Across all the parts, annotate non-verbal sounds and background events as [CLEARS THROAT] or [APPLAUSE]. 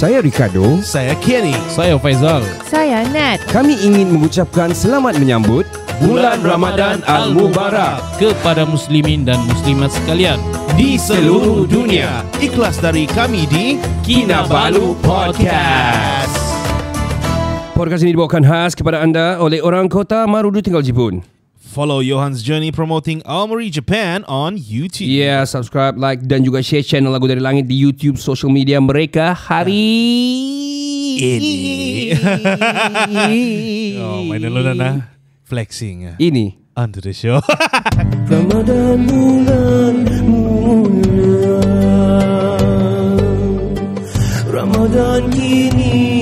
Saya Ricardo. Saya Kenny. Saya Faizal. Saya Nat. Kami ingin mengucapkan selamat menyambut bulan Ramadan Al Mubarak kepada Muslimin dan Muslimat sekalian di seluruh dunia. Ikhlas dari kami di Kinabalu Podcast. Podcast ini dibawakan khas kepada anda oleh orang kota Marudu tinggal Jipun. Follow Johan's Journey Promoting Aomori Japan on YouTube. Yeah, subscribe, like dan juga share channel Lagu Dari Langit di YouTube, social media mereka hari ini. [LAUGHS] oh, main dulu dah nah. Flexing. Ini. Under the show. [LAUGHS] Ramadan bulan mula, Ramadan kini.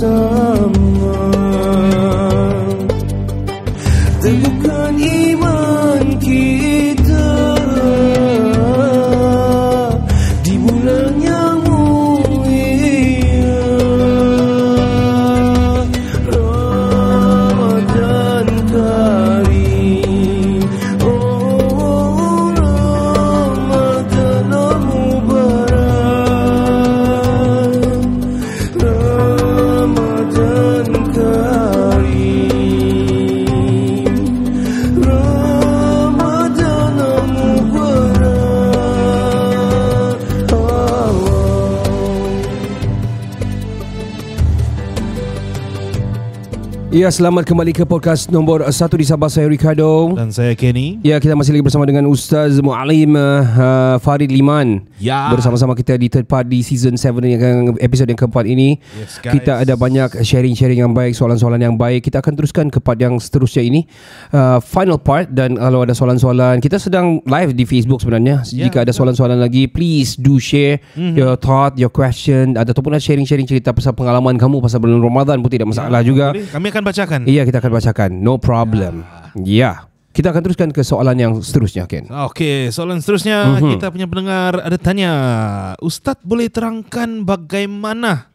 so Ya, selamat kembali ke podcast nombor satu di Sabah saya Ricardo dan saya Kenny. Ya, kita masih lagi bersama dengan Ustaz Muallim uh, eh, Farid Liman. Ya. Bersama-sama kita di third part di season 7 yang episod yang keempat ini. Yes, Kita ada banyak sharing-sharing yang baik, soalan-soalan yang baik. Kita akan teruskan ke part yang seterusnya ini. Uh, final part dan kalau ada soalan-soalan, kita sedang live di Facebook sebenarnya. Yeah, Jika ada soalan-soalan lagi, please do share mm-hmm. your thought, your question ataupun ada sharing-sharing cerita pasal pengalaman kamu pasal bulan Ramadan pun tidak masalah ya, juga. Kami akan bacakan. Iya, kita akan bacakan. No problem. Ya. Yeah. Kita akan teruskan ke soalan yang seterusnya Ken. Okey, soalan seterusnya mm-hmm. kita punya pendengar ada tanya, "Ustaz boleh terangkan bagaimana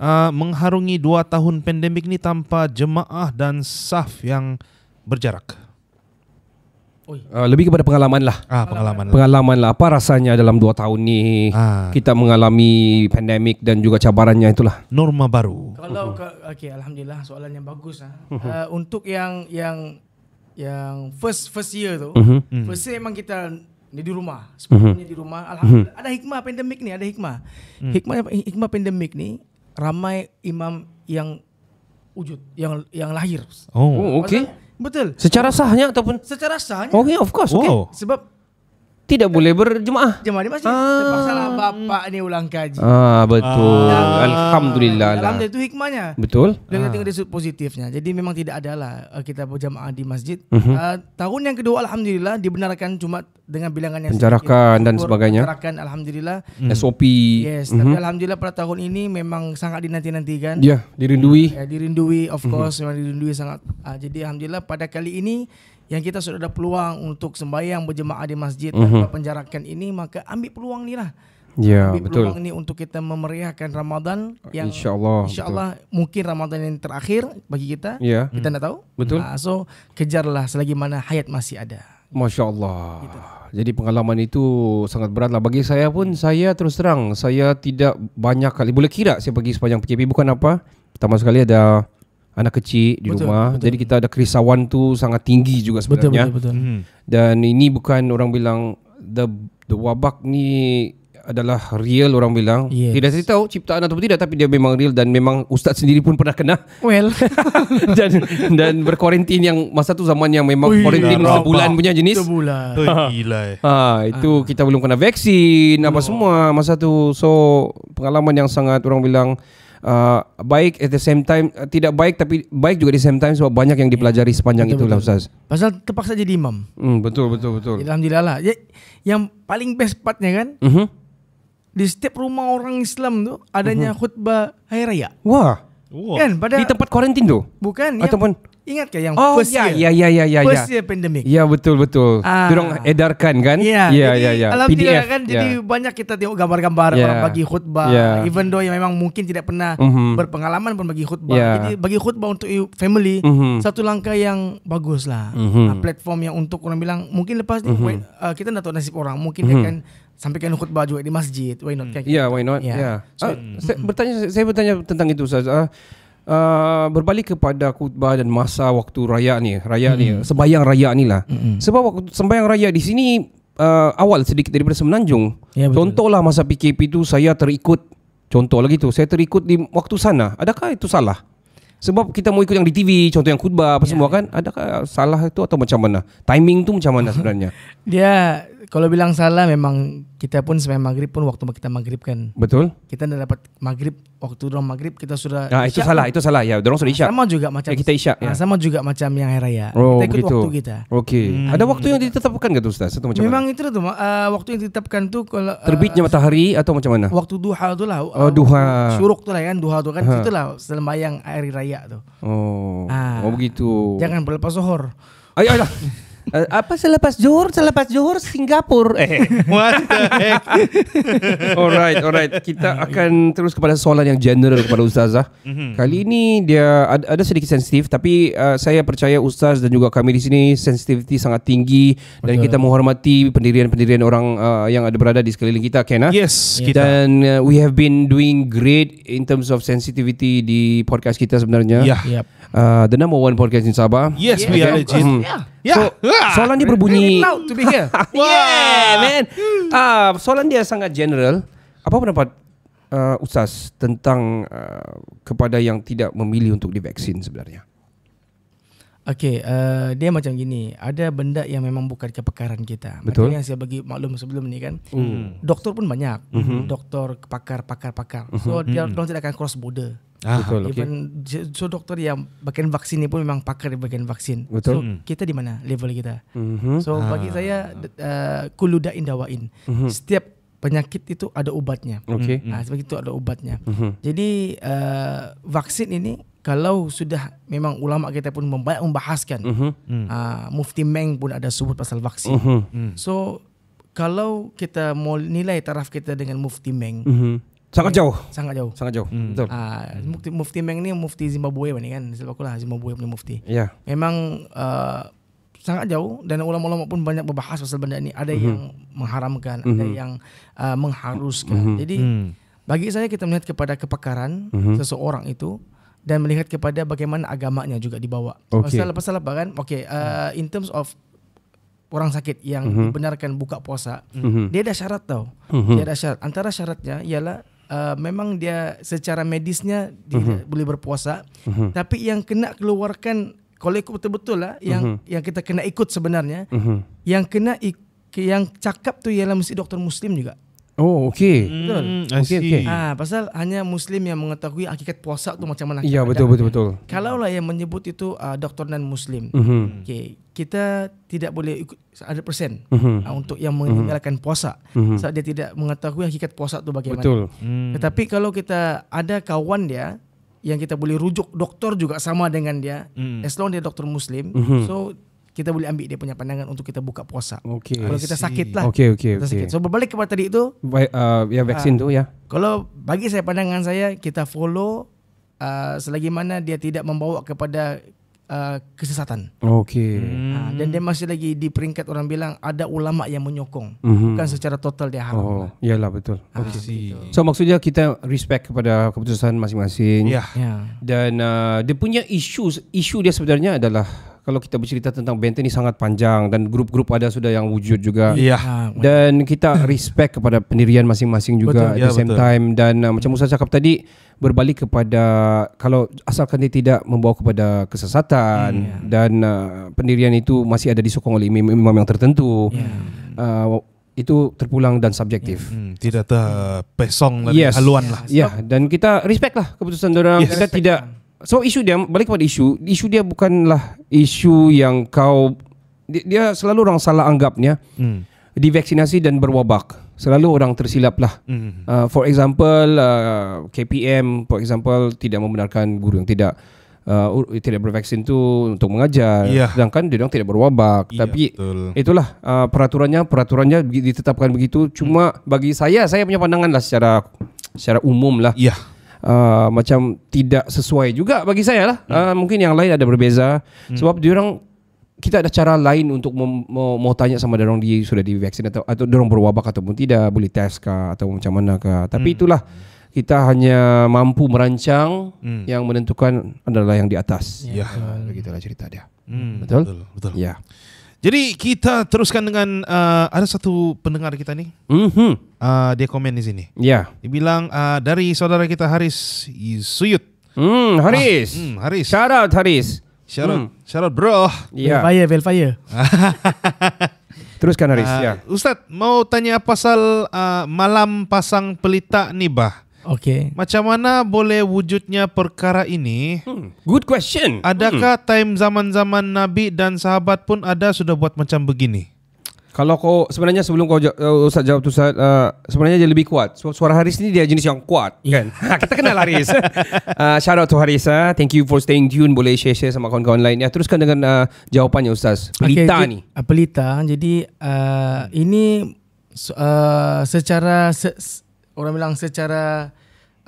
uh, mengharungi dua tahun pandemik ni tanpa jemaah dan saf yang berjarak?" Uh, lebih kepada pengalaman lah. Ah, pengalaman. Lah. Pengalaman lah. Apa rasanya dalam dua tahun ni ah. kita mengalami pandemik dan juga cabarannya itulah. Norma baru. Kalau uh-huh. Mhm. okey, alhamdulillah soalan yang bagus Uh-huh. Uh, untuk yang yang yang first first year tu mm-hmm. first year memang kita ni di rumah mhm. sebelumnya mm-hmm. di rumah alhamdulillah mm-hmm. ada hikmah pandemik ni ada hikmah mm. hikmah hikmah pandemik ni ramai imam yang wujud yang yang lahir oh, oh okey betul secara sahnya ataupun secara sahnya okey of course okey wow. sebab tidak boleh berjemaah. Jemaah di masjid. Ah. Masalah bapak ni ulang kaji. Ah betul. Ah. Alhamdulillah. Dalam lah. itu hikmahnya. Betul. Dengan ah. tengok dia sudut positifnya. Jadi memang tidak ada lah uh, kita berjemaah di masjid. Uh-huh. Uh, tahun yang kedua alhamdulillah dibenarkan cuma dengan bilangan yang penjarakan dan sebagainya. Penjarakan alhamdulillah. Mm. SOP. Yes, mm-hmm. tapi alhamdulillah pada tahun ini memang sangat dinanti-nantikan. Ya, yeah, dirindui. Ya, dirindui of mhm. course, mm-hmm. memang dirindui sangat. Uh, jadi alhamdulillah pada kali ini yang kita sudah ada peluang untuk sembahyang berjemaah di masjid mm-hmm. tanpa penjarakan ini maka ambil peluang ni lah Ya, ambil betul. peluang ini untuk kita memeriahkan Ramadan yang insyaallah insyaallah mungkin Ramadan yang terakhir bagi kita ya. kita tidak hmm. tahu betul nah, so kejarlah selagi mana hayat masih ada Masya Allah lah. Jadi pengalaman itu sangat beratlah Bagi saya pun hmm. saya terus terang Saya tidak banyak kali Boleh kira saya pergi sepanjang PKP Bukan apa Pertama sekali ada anak kecil di betul, rumah. Betul. Jadi kita ada kerisauan tu sangat tinggi juga sebenarnya. Betul betul. betul. Hmm. Dan ini bukan orang bilang the the wabak ni adalah real orang bilang. Yes. Tidak saya tahu ciptaan atau tidak tapi dia memang real dan memang ustaz sendiri pun pernah kena. Well. [LAUGHS] dan dan berkuarantin yang masa tu zaman yang memang kuarantin sebulan punya jenis. Sebulan. Gila. Eh. ha, itu ah. kita belum kena vaksin apa oh. semua masa tu. So pengalaman yang sangat orang bilang Uh, baik at the same time uh, tidak baik tapi baik juga di same time sebab banyak yang dipelajari sepanjang betul, itulah betul. ustaz. Pasal terpaksa jadi imam. Hmm, betul betul betul. Alhamdulillah lah. Ya, yang paling best partnya kan? Uh-huh. Di setiap rumah orang Islam tuh adanya uh-huh. khutbah hari raya. Wah. Wow. Kan pada di tempat kuarantin tuh? Bukan, ataupun Ingat ke yang oh, first yeah, year? Oh ya ya ya ya. First ya. year pandemic. Ya yeah, betul betul. Ah. Dorong edarkan kan? Ya ya ya. ya. Alhamdulillah kan jadi yeah. banyak kita tengok gambar-gambar yeah. orang bagi khutbah. Yeah. Even though yang memang mungkin tidak pernah mm-hmm. berpengalaman pun bagi khutbah. Yeah. Jadi bagi khutbah untuk family mm-hmm. satu langkah yang bagus lah. Mm-hmm. Nah, platform yang untuk orang bilang mungkin lepas ni mm-hmm. uh, kita nak tahu nasib orang mungkin mm-hmm. akan sampaikan khutbah juga di masjid. Why not? Mm-hmm. Ya yeah, why not? Ya. Yeah. Yeah. So, uh, mm-hmm. saya bertanya saya bertanya tentang itu Ustaz. Uh, Uh, berbalik kepada khutbah dan masa waktu raya ni raya mm-hmm. ni hmm. sembahyang raya ni lah mm-hmm. sebab waktu sembahyang raya di sini uh, awal sedikit daripada semenanjung ya, contohlah masa PKP tu saya terikut contoh lagi tu saya terikut di waktu sana adakah itu salah sebab kita mau ikut yang di TV contoh yang khutbah apa ya, semua kan adakah salah itu atau macam mana timing tu macam mana sebenarnya [LAUGHS] dia kalau bilang salah memang kita pun sampai maghrib pun waktu kita maghrib kan. Betul. Kita dah dapat maghrib waktu dorong maghrib kita sudah. Nah, itu salah, kan? itu salah. Ya, dorong sudah isyak. Sama juga macam ya, kita isyak. Ah, ya. Sama juga macam yang hari raya. Oh, kita ikut begitu. waktu kita. Okey. Hmm. Ada waktu yang ditetapkan tu, Ustaz? Satu macam Memang itu tu uh, waktu yang ditetapkan tu kalau uh, terbitnya ah, matahari atau macam mana? Waktu duha tu lah. Uh, oh, duha. Suruk tu lah kan, duha tu kan huh. Ha. itulah sembahyang hari raya tu. Oh. Uh, oh, begitu. Jangan berlepas zuhur. Ayo, ayo uh, apa selepas Johor selepas Johor Singapura eh what the heck [LAUGHS] alright alright kita akan terus kepada soalan yang general kepada ustazah mm-hmm. kali ini dia ada, ada sedikit sensitif tapi uh, saya percaya ustaz dan juga kami di sini sensitivity sangat tinggi Betul. dan kita menghormati pendirian-pendirian orang uh, yang ada berada di sekeliling kita kena ah? yes kita. dan uh, we have been doing great in terms of sensitivity di podcast kita sebenarnya yeah. yep. uh, the number one podcast in Sabah yes yeah. we are legit mm. yeah. Yeah. So, yeah. Lah. Soalan dia berbunyi loud to be here. [LAUGHS] yeah, man. uh, soalan dia sangat general. Apa pendapat uh, ustaz tentang uh, kepada yang tidak memilih untuk divaksin sebenarnya? Okey, uh, dia macam gini. Ada benda yang memang bukan kepakaran kita. Betul. yang saya bagi maklum sebelum ni kan. Mm. Doktor pun banyak. Mm-hmm. Doktor, pakar, pakar, pakar. So mm-hmm. dia, mhm. dia tidak akan cross border. Ah, betul. Even so doktor yang bagian vaksin ni pun memang pakar di bagian vaksin. Betul. So hmm. kita di mana level kita? Mm-hmm. So ah. bagi saya uh, kuluda indawain. Mm-hmm. Setiap penyakit itu ada ubatnya. Okay. Mm-hmm. Ah sebab itu ada ubatnya. Mm-hmm. Jadi uh, vaksin ini kalau sudah memang ulama kita pun banyak membahaskan. Mm-hmm. Uh, mm. Mufti Meng pun ada sebut pasal vaksin. Mm-hmm. So kalau kita mau nilai taraf kita dengan Mufti Meng. Mm-hmm. Sangat jauh. Sangat jauh. Sangat jauh. Hmm. Betul. Uh, mufti, mufti Meng ni mufti Zimbabwe ni kan. Sebab aku lah Zimbabwe punya mufti. Ya. Yeah. Memang uh, sangat jauh dan ulama-ulama pun banyak berbahas pasal benda ni. Ada mm-hmm. yang mengharamkan, mm-hmm. ada mhm. yang uh, mengharuskan. Mm-hmm. Jadi mm. bagi saya kita melihat kepada kepakaran mm-hmm. seseorang itu dan melihat kepada bagaimana agamanya juga dibawa. Okay. Pasal pasal apa kan? Okey, uh, in terms of orang sakit yang mm-hmm. dibenarkan buka puasa, mm-hmm. dia ada syarat tau. Mm-hmm. Dia ada syarat. Antara syaratnya ialah uh, memang dia secara medisnya dia uh-huh. boleh berpuasa uh-huh. tapi yang kena keluarkan kalau ikut betul-betul lah yang uh-huh. yang kita kena ikut sebenarnya uh-huh. yang kena yang cakap tu ialah mesti doktor muslim juga Oh, okey. Betul. Hmm, okey, okey. Ha, pasal hanya muslim yang mengetahui hakikat puasa tu macam mana. Ya, betul, betul, betul. Kalau lah yang menyebut itu uh, doktor non muslim. Mm-hmm. Okey, kita tidak boleh ikut 100% mm-hmm. uh, untuk yang meninggalkan mm-hmm. puasa. Mm-hmm. Sebab dia tidak mengetahui hakikat puasa tu bagaimana. Betul. Mm. Tetapi kalau kita ada kawan dia yang kita boleh rujuk doktor juga sama dengan dia, mm. as long dia doktor muslim, mm-hmm. so kita boleh ambil dia punya pandangan untuk kita buka puasa. Okay, kalau kita sakit lah. Okay, okay, kita sakit. So berbalik kepada tadi itu, By, uh, ya vaksin uh, tu ya. Kalau bagi saya pandangan saya kita follow uh, selagi mana dia tidak membawa kepada uh, kesesatan. Okay. Uh, ah, dan hmm. dia masih lagi di peringkat orang bilang ada ulama yang menyokong mm-hmm. bukan secara total dia haram. Oh, ya lah. yalah betul. Ah, okay. Uh, so maksudnya kita respect kepada keputusan masing-masing. Ya. Yeah. Yeah. Dan uh, dia punya isu isu dia sebenarnya adalah kalau kita bercerita tentang benteng ini sangat panjang dan grup-grup ada sudah yang wujud juga. Ya. Dan kita respect kepada pendirian masing-masing juga betul, at ya, the same betul. time dan uh, macam Musa cakap tadi berbalik kepada kalau asalkan dia tidak membawa kepada kesesatan ya. dan uh, pendirian itu masih ada disokong oleh imam-imam yang tertentu. Ya. Uh, itu terpulang dan subjektif. Hmm, tidak terpesong dan yes. haluan lah. Ya, yeah. dan kita respect lah keputusan orang. Yes. Kita respect. tidak So isu dia balik kepada isu, isu dia bukanlah isu yang kau dia, dia selalu orang salah anggapnya. Hmm. Divaksinasi dan berwabak. Selalu orang tersilap lah hmm Uh, for example, uh, KPM for example tidak membenarkan guru yang tidak uh, tidak bervaksin tu untuk mengajar. Yeah. Sedangkan dia orang tidak berwabak. Yeah, Tapi betul. itulah uh, peraturannya, peraturannya ditetapkan begitu. Cuma mm. bagi saya, saya punya pandangan lah secara secara umum lah. Yeah. Uh, macam tidak sesuai juga bagi saya lah. Hmm. Uh, mungkin yang lain ada berbeza hmm. sebab diorang kita ada cara lain untuk mau tanya sama dorong dia sudah divaksin atau atau dorong berwabak ataupun tidak boleh test kah atau macam mana ke. tapi hmm. itulah kita hanya mampu merancang hmm. yang menentukan adalah yang di atas ya, ya. begitulah cerita dia hmm. betul? betul betul ya jadi kita teruskan dengan uh, ada satu pendengar kita nih mm uh, dia komen di sini. Ya. Yeah. Dia bilang uh, dari saudara kita Haris Suyut. Hmm, ah, Haris. Hmm, ah, Haris. Shout out Haris. Shout out, mm. shout out bro. Yeah. Velfire, Velfire. [LAUGHS] Teruskan Haris. Uh, ya. Ustaz, mau tanya pasal uh, malam pasang pelita ni bah. Okey. Macam mana boleh wujudnya perkara ini? Hmm. Good question. Adakah hmm. time zaman-zaman Nabi dan sahabat pun ada sudah buat macam begini? Kalau kau sebenarnya sebelum kau uh, Ustaz jawab tu Ustaz, uh, sebenarnya dia lebih kuat. Sebab suara Haris ni dia jenis yang kuat kan. [LAUGHS] kita kenal Haris. uh, [LAUGHS] shout out to Haris. Uh. Thank you for staying tuned. Boleh share-share sama kawan-kawan lain. Ya, teruskan dengan uh, jawapannya Ustaz. Pelita okay, ni. Uh, pelita. Jadi uh, ini uh, secara se- orang bilang secara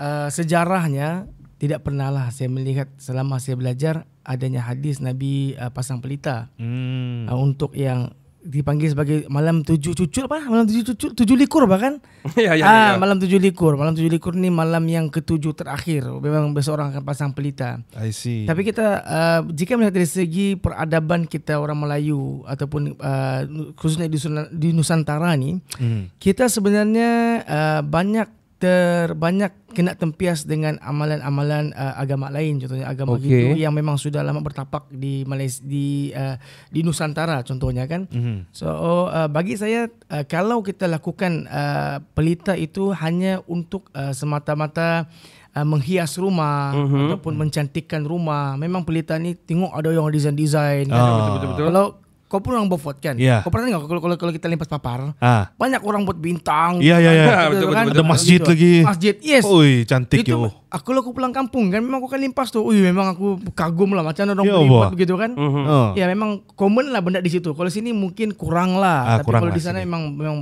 uh, sejarahnya tidak pernah lah saya melihat selama saya belajar adanya hadis Nabi uh, pasang pelita. Hmm. Uh, untuk yang dipanggil sebagai malam tujuh cucur, apa malam tujuh cucur tujuh likur bahkan [LAUGHS] ya, ya, ah, ya. malam tujuh likur malam tujuh likur ini malam yang ketujuh terakhir memang besok orang akan pasang pelita I see. tapi kita uh, jika melihat dari segi peradaban kita orang Melayu ataupun uh, khususnya di, di Nusantara ni, hmm. kita sebenarnya uh, banyak terbanyak kena tempias dengan amalan-amalan uh, agama lain contohnya agama okay. Hindu yang memang sudah lama bertapak di Malaysia di uh, di Nusantara contohnya kan mm-hmm. so uh, bagi saya uh, kalau kita lakukan uh, pelita itu hanya untuk uh, semata-mata Uh, menghias rumah uh-huh. ataupun mencantikkan rumah memang pelita ni tengok ada yang design design kan? ah. kan? kalau kau pun orang Beaufort kan? Yeah. Kau pernah tengok kalau kalau kita lempas papar, ah. banyak orang buat bintang. Ada masjid lagi. Masjid, yes. Oh, cantik itu, aku lah aku pulang kampung kan memang aku kan limpas tu. Ui memang aku kagum lah macam orang yeah, ya buat begitu kan. Uh-huh. Ya memang common lah benda di situ. Kalau sini mungkin kurang lah. Ah, Tapi kurang kalau lah di sana memang memang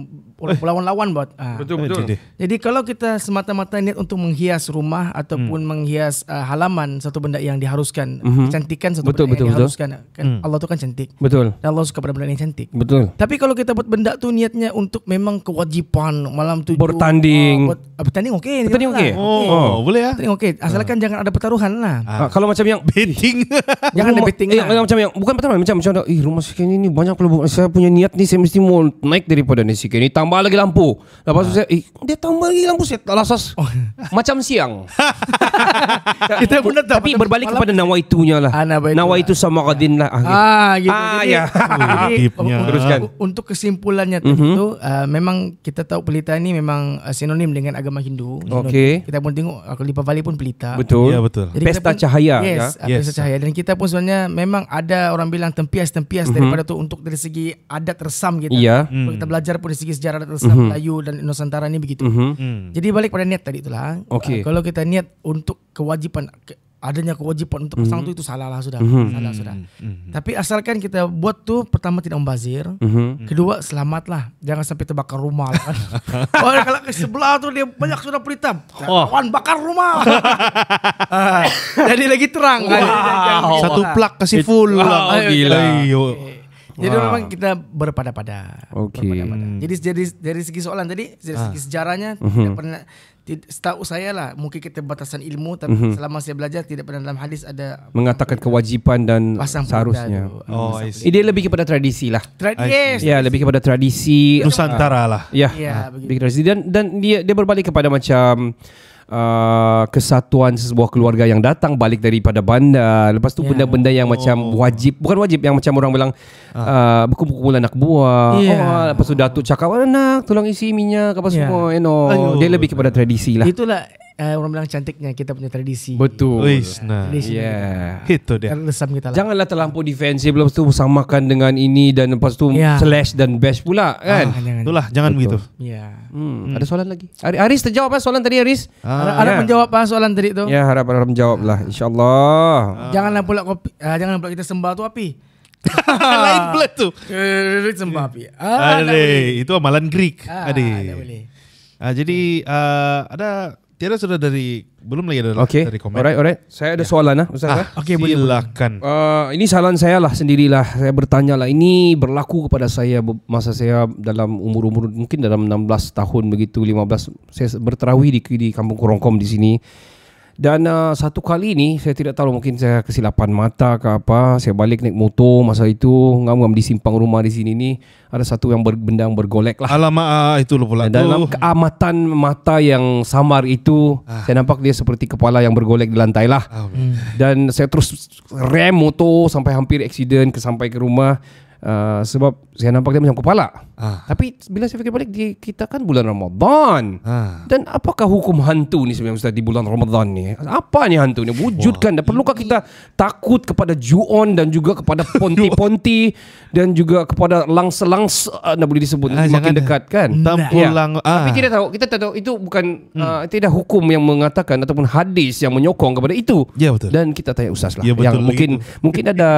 eh. pelawan lawan buat. Ah. Betul betul. Jadi. Jadi kalau kita semata-mata niat untuk menghias rumah ataupun hmm. menghias uh, halaman satu benda yang diharuskan, kecantikan mhm. uh-huh. satu betul, benda betul, yang betul. diharuskan kan hmm. Allah tu kan cantik. Betul. Dan Allah suka pada benda yang cantik. Betul. Tapi kalau kita buat benda tu niatnya untuk memang kewajipan malam tu bertanding. Oh, ah, bertanding okey. Bertanding okey. Okay. Oh, okay. oh, boleh ya tengok okey asalkan uh. jangan ada pertaruhan lah uh. Uh, kalau macam yang betting [LAUGHS] jangan ada betting yang, eh, lah. macam yang bukan pertaruhan macam macam ada ih eh, rumah sekian ini banyak kalau saya punya niat ni saya mesti mau naik daripada ni sekian ini tambah lagi lampu lepas uh. saya ih eh, dia tambah lagi lampu saya tak rasa oh. [LAUGHS] macam siang kita pun tak tapi berbalik malam. kepada nawa itunya lah nawa itu lah. sama kadin lah ah, ah gitu ya [LAUGHS] oh, teruskan untuk kesimpulannya tentu mhm. memang kita tahu pelita ini memang sinonim dengan agama Hindu Okay. kita pun tengok kalau di balik pun pelita. Betul. Ya, betul. Jadi pesta pun, cahaya. Yes, ya? Ah, pesta yes. cahaya. Dan kita pun sebenarnya memang ada orang bilang tempias-tempias mm-hmm. daripada tu untuk dari segi adat resam kita. Ya. Mm. Kita belajar pun dari segi sejarah adat resam mm-hmm. Melayu dan Nusantara ni begitu. Mm-hmm. Jadi balik pada niat tadi itulah. Okay. Uh, ah, kalau kita niat untuk kewajipan adanya kewajiban untuk pasang mm-hmm. itu itu salah lah sudah mm-hmm. salah sudah mm-hmm. tapi asalkan kita buat tuh pertama tidak membazir mm-hmm. kedua selamatlah jangan sampai terbakar rumah lah kan oh, [LAUGHS] kalau ke sebelah tuh dia banyak sudah pelita kawan bakar rumah [LAUGHS] ah, jadi lagi terang wow. kan? satu plak kasih full wow, ah, lah. Ayo, oh, gila ayo. Eh, jadi wow. memang kita berpada-pada. Oke. Okay. berpada Jadi hmm. dari dari segi soalan tadi, dari ah. segi sejarahnya uh-huh. tidak pernah setahu saya lah mungkin kita batasan ilmu tapi mm-hmm. selama saya belajar tidak pernah dalam hadis ada mengatakan kewajipan dan pasang seharusnya oh, ide lebih kepada tradisi lah ya, tradisi ya lebih kepada tradisi nusantara lah ya, ya ah, tradisi dan dan dia dia berbalik kepada macam uh, kesatuan sebuah keluarga yang datang balik daripada bandar lepas tu yeah. benda-benda yang oh. macam wajib bukan wajib yang macam orang bilang ah. uh, berkumpul anak buah yeah. oh, lepas tu datuk cakap anak tolong isi minyak apa yeah. semua you know dia lebih kepada tradisi lah itulah uh, orang bilang cantiknya kita punya tradisi. Betul. Wish, nah. Tradisi. Yeah. Itu dia. Kan lesam kita lah. Janganlah terlampau defensif lepas tu samakan dengan ini dan lepas tu yeah. slash dan bash pula ah, kan. Ah, jangan. Itulah jangan begitu. Ya. Hmm. Ada soalan lagi? Ar- Aris terjawab lah soalan tadi Aris. Ah, harap ya. menjawab lah soalan tadi tu. Ya, harap harap menjawab lah insyaallah. Ah. Janganlah pula kopi, uh, jangan pula kita sembah tu api. [LAUGHS] Lain pula tu. Uh, sembah api. Ah, Adi, itu amalan Greek. Ah, Adi. Ah, jadi uh, ada Tiada sudah dari belum lagi ada okay. dari komen. Alright, alright. Saya ada ya. soalan lah, Ustaz. Ah, eh. okay, silakan. Uh, ini soalan saya lah sendirilah. Saya bertanya lah. Ini berlaku kepada saya masa saya dalam umur-umur mungkin dalam 16 tahun begitu, 15. Saya berterawih di, di kampung Kurongkom di sini. Dan uh, satu kali ni saya tidak tahu mungkin saya kesilapan mata ke apa. Saya balik naik motor masa itu ngam-ngam di simpang rumah di sini ni ada satu yang berbendang bergolek lah. Alamak uh, ah, ah, itu lu pula. Dan dalam keamatan mata yang samar itu ah. saya nampak dia seperti kepala yang bergolek di lantai lah. Oh, Dan saya terus rem motor sampai hampir eksiden ke sampai ke rumah. Eh, sebab saya nampak dia macam kepala. Ah. Tapi bila saya fikir balik, kita kan bulan Ramadan. Ah. Dan apakah hukum hantu ni sebenarnya Ustaz di bulan Ramadan ni? Apa ni hantu ni? Wujudkan. Dan perlukah kita takut kepada Ju'on dan juga kepada [LAUGHS] Ponti-Ponti dan juga kepada Langs-Langs, eh, anda boleh disebut. Ah, makin dekat kan? Hmm. Ya. Lang- ah. Tapi kita tahu. Kita tahu. Itu bukan hmm. uh, eh, tidak hukum yang mengatakan ataupun hadis yang menyokong kepada itu. Ya, Dan kita tanya Ustaz lah. Ya, yang mungkin, mungkin ada,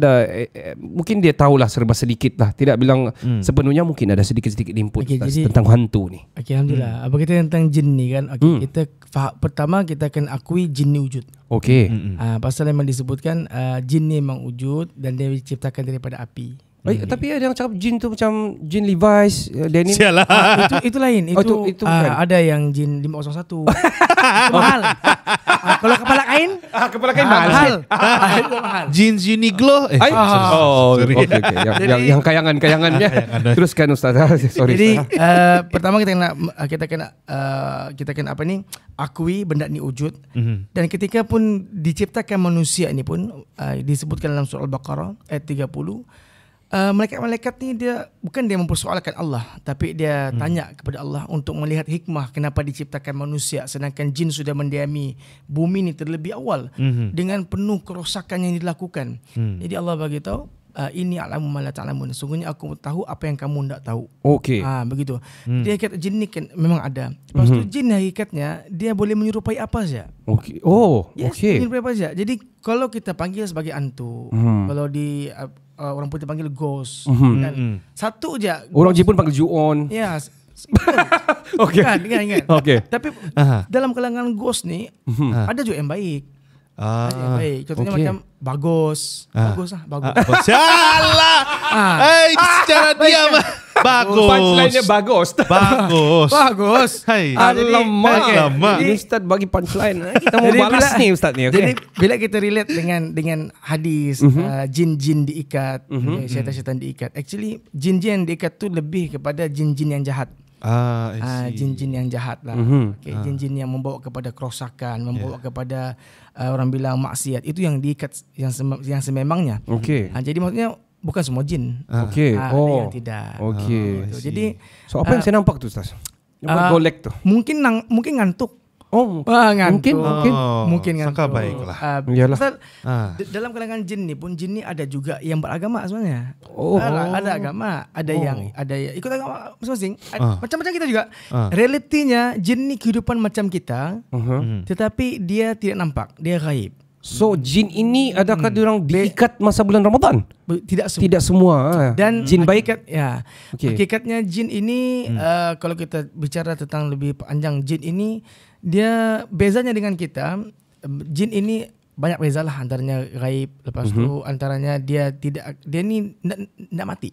ada eh, mungkin dia tahu tahulah serba sedikit lah Tidak bilang hmm. sepenuhnya mungkin ada sedikit-sedikit input okay, jadi, tentang hantu ni Okay Alhamdulillah hmm. Apa kita tentang jin ni kan okay, hmm. kita fah- Pertama kita akan akui jin ni wujud Okay hmm. uh, ah, Pasal memang disebutkan uh, jin ni memang wujud Dan dia diciptakan daripada api Oh, iya, hmm. Tapi ada yang cakap jin tu macam jin Levi's, uh, denim. Sialah. Ah, itu, itu lain. Itu, oh, itu, itu uh, ada yang jin 501. [LAUGHS] mahal. ah, kalau kepala kain? Ah, kepala kain ah, [LAUGHS] ah, mahal. mahal. Jeans Uniqlo. Eh, oh, sorry. Oh, okay, okay. Yang, Jadi, yang, yang kayangan-kayangannya. kayangan. Eh. Teruskan Ustaz. [LAUGHS] sorry. Jadi, uh, pertama kita kena kita kena uh, kita kena apa nih? Akui benda ini wujud. Mm-hmm. Dan ketika pun diciptakan manusia ini pun uh, disebutkan dalam surah Al-Baqarah ayat 30 Eh, malaikat-malaikat ni dia bukan dia mempersoalkan Allah tapi dia hmm. tanya kepada Allah untuk melihat hikmah kenapa diciptakan manusia sedangkan jin sudah mendiami bumi ni terlebih awal hmm. dengan penuh kerosakan yang dilakukan. Hmm. Jadi Allah bagi tahu uh, ini alamu mala ta'lamun sungguhnya aku tahu apa yang kamu tidak tahu okey ha begitu hmm. dia kata jin ni kan memang ada pastu hmm. jin hakikatnya dia boleh menyerupai apa saja okey oh yes, okey menyerupai apa saja jadi kalau kita panggil sebagai antu hmm. kalau di uh, orang putih panggil ghost hmm. hmm kan hmm. satu aja orang jin pun panggil juon ya yes, [LAUGHS] Oke. Kan, ingat, kan, kan. ingat. Okey. Tapi uh dalam kalangan ghost ni uh-huh. ada juga yang baik. Ah, baik. Contohnya macam bagus. Ah. Bagus lah. Bagus. Ah, bagus. Allah. Hey, ah, secara dia mah, Baik, kan? Bagus. bagus. bagus. bagus. Hai. Ah, Alamak. Okay. Ini Ustaz bagi punchline. Kita [LAUGHS] mau jadi, balas bila, ni Ustaz ni. Jadi bila kita relate dengan dengan hadis. Mhm. Jin-jin diikat. Mhm. Syaitan-syaitan diikat. Actually, jin-jin diikat tu lebih kepada jin-jin yang jahat. Ah, uh, jin-jin yang jahat lah. Mm-hmm. Okay, ah. jin-jin yang membawa kepada kerosakan, membawa yeah. kepada uh, orang bilang maksiat. Itu yang diikat yang sem- yang sememangnya. Okay. Uh, jadi maksudnya bukan semua jin. Ah. Okay. Uh, ada oh. yang tidak. Okay. Uh, jadi, so apa yang uh, saya nampak tu, tas Apa uh, tu? Mungkin nang, mungkin ngantuk. Oh, mungkin, oh, mungkin, mungkin, mungkin ngantuk. Sangka baiklah. Uh, Yalah. Pasal, ah. ah. dalam kalangan jin ni pun jin ni ada juga yang beragama sebenarnya. Oh, ada, ada agama, ada oh. yang ada yang ikut agama masing-masing. Ah. Macam-macam kita juga. Ah. Realitinya jin ni kehidupan macam kita, uh-huh. tetapi dia tidak nampak, dia gaib. So hmm. jin ini hmm. adakah hmm. diorang diikat masa bulan Ramadan? Tidak semua. Tidak semua. Ah. Dan jin baik ya. Okay. Hakikatnya jin ini hmm. uh, kalau kita bicara tentang lebih panjang jin ini dia bezanya dengan kita jin ini banyak bezalah antaranya gaib lepas mm-hmm. tu mhm. antaranya dia tidak dia ni tidak mati.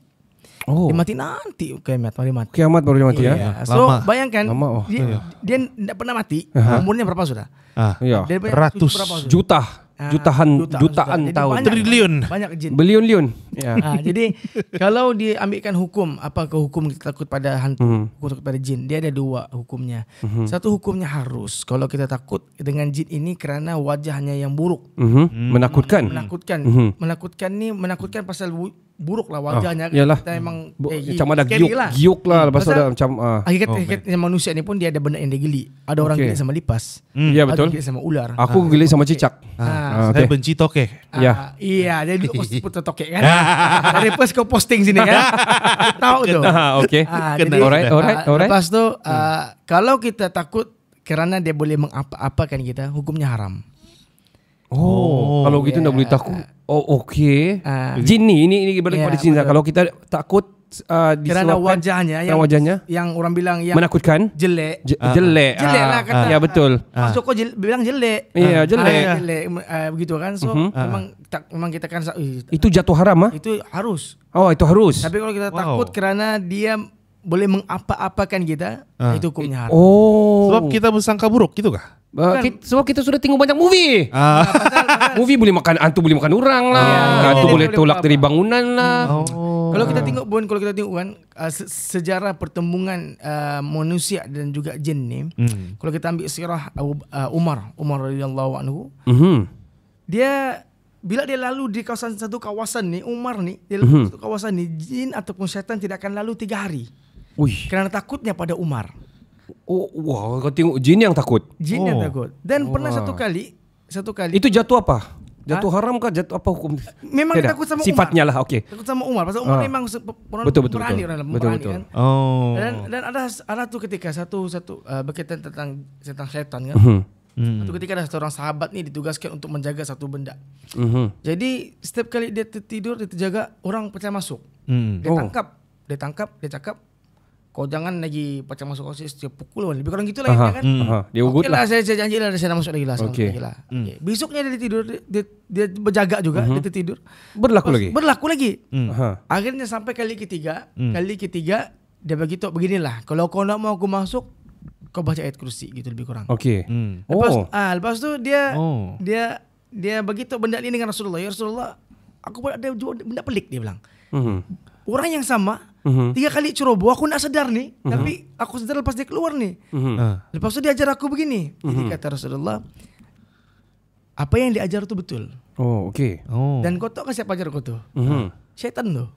Oh. Dia mati nanti kiamat baru dia mati. Kiamat baru dia mati yeah. ya. So Lama. bayangkan Lama. Oh, dia, dia tidak pernah mati. Uh-huh. Umurnya berapa sudah? uh, iya. Dia ratus sudah? juta ah, jutaan juta, jutaan juta. tahun triliun banyak, banyak jin beliun liun ya. nah, jadi [LAUGHS] kalau diambilkan hukum apa ke hukum kita takut pada hantu mm-hmm. hukum takut pada jin dia ada dua hukumnya mm-hmm. satu hukumnya harus kalau kita takut dengan jin ini kerana wajahnya yang buruk mm-hmm. menakutkan menakutkan mm-hmm. menakutkan ini menakutkan pasal buruk lah wajahnya. Ah, kan. iyalah. Kita emang Bo, eh, macam ada giuk lah. giuk lah hmm. lepas ada macam ah. ah akhirat oh, akhirat okay. manusia ini pun dia ada benda yang dia geli. Ada orang okay. geli sama lipas. Hmm. Ya betul. Ada geli sama ular. Aku ah, geli sama okay. cicak. Ah, okay. Ah, ah, saya benci toke. Ah, ya. Iya, jadi aku [LAUGHS] sebut toke kan. [LAUGHS] Dari pas kau posting sini kan. [LAUGHS] Tahu tuh. Oke. Okay. alright, alright, alright. Lepas tu hmm. kalau kita takut kerana dia boleh mengapa-apakan kita, hukumnya haram. Oh, oh, kalau gitu yeah. boleh takut. Oh, okay. Uh, ah. jin ni, ini ini berlaku yeah, pada jin. Lah. Kalau kita takut uh, ah, disebabkan kerana wajahnya, yang, wajahnya yang orang bilang yang menakutkan, jelek, uh, jelek, uh, jelek uh, lah kata. Uh, ya yeah, betul. Uh, Masuk kau jel, bilang jelek. Iya, uh, yeah, jelek. Uh, jelek, uh, begitu kan? So uh-huh. memang tak memang kita kan uh, itu jatuh haram ah? Itu harus. Oh, itu harus. Tapi kalau kita wow. takut kerana dia boleh mengapa-apakan kita, uh. itu hukumnya haram. Oh. Sebab kita bersangka buruk gitu kah? Bukan. Kita, sebab kita sudah tengok banyak movie. Ah. Ya, [LAUGHS] pasal, ah, pasal. movie boleh makan hantu boleh makan orang lah. Oh. Hantu oh. boleh tolak dari bangunan lah. Oh. oh. Kalau kita tengok pun kalau kita tengok kan uh, se- sejarah pertemuan uh, manusia dan juga jin ni. Hmm. Kalau kita ambil sirah Abu, uh, Umar, Umar radhiyallahu anhu. Mm-hmm. Dia bila dia lalu di kawasan satu kawasan ni Umar ni di mm-hmm. satu kawasan ni jin ataupun syaitan tidak akan lalu tiga hari. Uy. Kerana takutnya pada Umar. Oh, wah, kau tengok jin yang takut. Jin oh. yang takut. Dan oh. pernah satu kali, satu kali. Itu jatuh apa? Jatuh ha? haram ke jatuh apa hukum? Memang Tidak. takut sama umar. Sifatnya lah, okey. Takut sama Umar pasal ah. Umar ha. memang orang betul, betul, berani orang betul, betul. kan. Oh. Dan dan ada ada tu ketika satu satu uh, berkaitan tentang tentang setan kan. Mm. Satu ketika ada seorang sahabat ni ditugaskan untuk menjaga satu benda. Mm-hmm. Jadi setiap kali dia tertidur, dia terjaga, orang percaya masuk. Mm. Dia oh. tangkap, dia tangkap, dia cakap, kau jangan lagi macam masuk kursi setiap pukul lebih kurang gitulah uh ya kan uh dia ugut okay lah. lah saya, janji lah saya nak masuk lagi lah okay. lagi mm. besoknya dia tidur dia, dia berjaga juga uh-huh. dia tertidur berlaku lagi berlaku lagi uh-huh. akhirnya sampai kali ketiga uh kali ketiga dia begitu beginilah kalau kau nak mau aku masuk kau baca ayat kursi gitu lebih kurang. Okey. Hmm. Oh. Lepas, ah, lepas tu dia oh. dia dia begitu benda ini dengan Rasulullah. Ya Rasulullah, aku pun ada benda pelik dia bilang. Mm-hmm. Orang yang sama -hmm. tiga kali ceroboh aku nak sadar nih mm -hmm. tapi aku sadar lepas dia keluar nih mm -hmm. Ah. lepas itu diajar aku begini mm -hmm. jadi mm-hmm. kata Rasulullah apa yang diajar itu betul oh oke okay. oh. dan kau tahu kan siapa ajar kau tuh mm -hmm. nah, tuh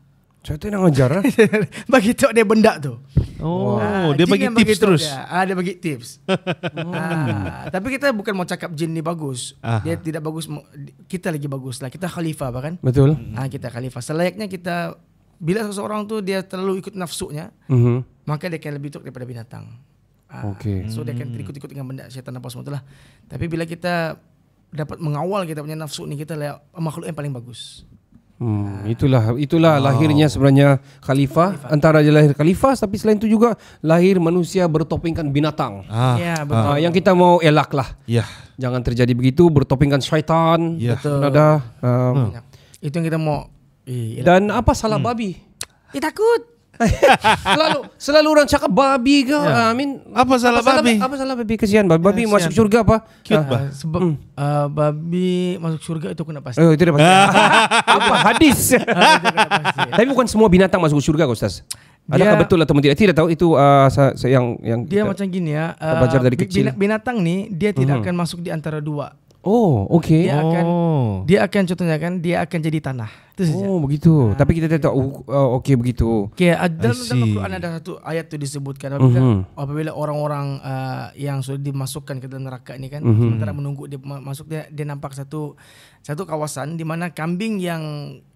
setan yang ngajar eh? [LAUGHS] bagi tuh dia benda tuh oh nah, oh, dia bagi tips bagi terus dia. ah dia bagi tips nah, [LAUGHS] tapi kita bukan mau cakap jin ni bagus Aha. dia tidak bagus kita lagi bagus lah kita khalifah bahkan betul ah kita khalifah selayaknya kita bila seseorang tu dia terlalu ikut nafsunya, mm-hmm. maka dia akan lebih teruk daripada binatang. Ah, okay. So dia akan hmm. terikut-ikut dengan benda syaitan apa semua itulah. Tapi bila kita dapat mengawal kita punya nafsu ni, kita layak makhluk yang paling bagus. Hmm, ah. itulah itulah wow. lahirnya sebenarnya khalifah, antara dia lahir khalifah tapi selain itu juga lahir manusia bertopengkan binatang. Ah. Ya, ah. betul. Ah. yang kita mau elak lah. Ya. Jangan terjadi begitu bertopengkan syaitan. Ya. Betul. Ada. Um, hmm. Itu yang kita mau Eh, Dan apa salah hmm. babi? Eh takut. [LAUGHS] selalu selalu orang cakap babi ke? Yeah. Ya. Uh, I mean apa salah apa babi? Salah, apa salah babi kesian babi? Babi yeah, masuk surga apa? Cute uh, bah. Ah. Sebab mm. uh, babi masuk surga itu kena pasti. Oh, itu dia pasti. [LAUGHS] [LAUGHS] apa hadis? uh, pasti. Tapi bukan semua binatang masuk surga, kok Ustaz. Adakah betul atau tidak? Tidak tahu itu uh, yang yang Dia macam gini ya. Uh, belajar dari kecil. Binatang ni dia tidak mm-hmm. akan masuk di antara dua. Oh, okay. Dia oh. akan dia akan contohnya kan dia akan jadi tanah. Itu saja. Oh, begitu. Ha. Tapi kita tahu uh, okay begitu. Okay, ah, dalam dalam Quran ada satu ayat tu disebutkan apabila, uh-huh. apabila orang-orang uh, yang sudah dimasukkan ke dalam neraka ni kan uh-huh. sementara menunggu dia masuk dia, dia nampak satu satu kawasan di mana kambing yang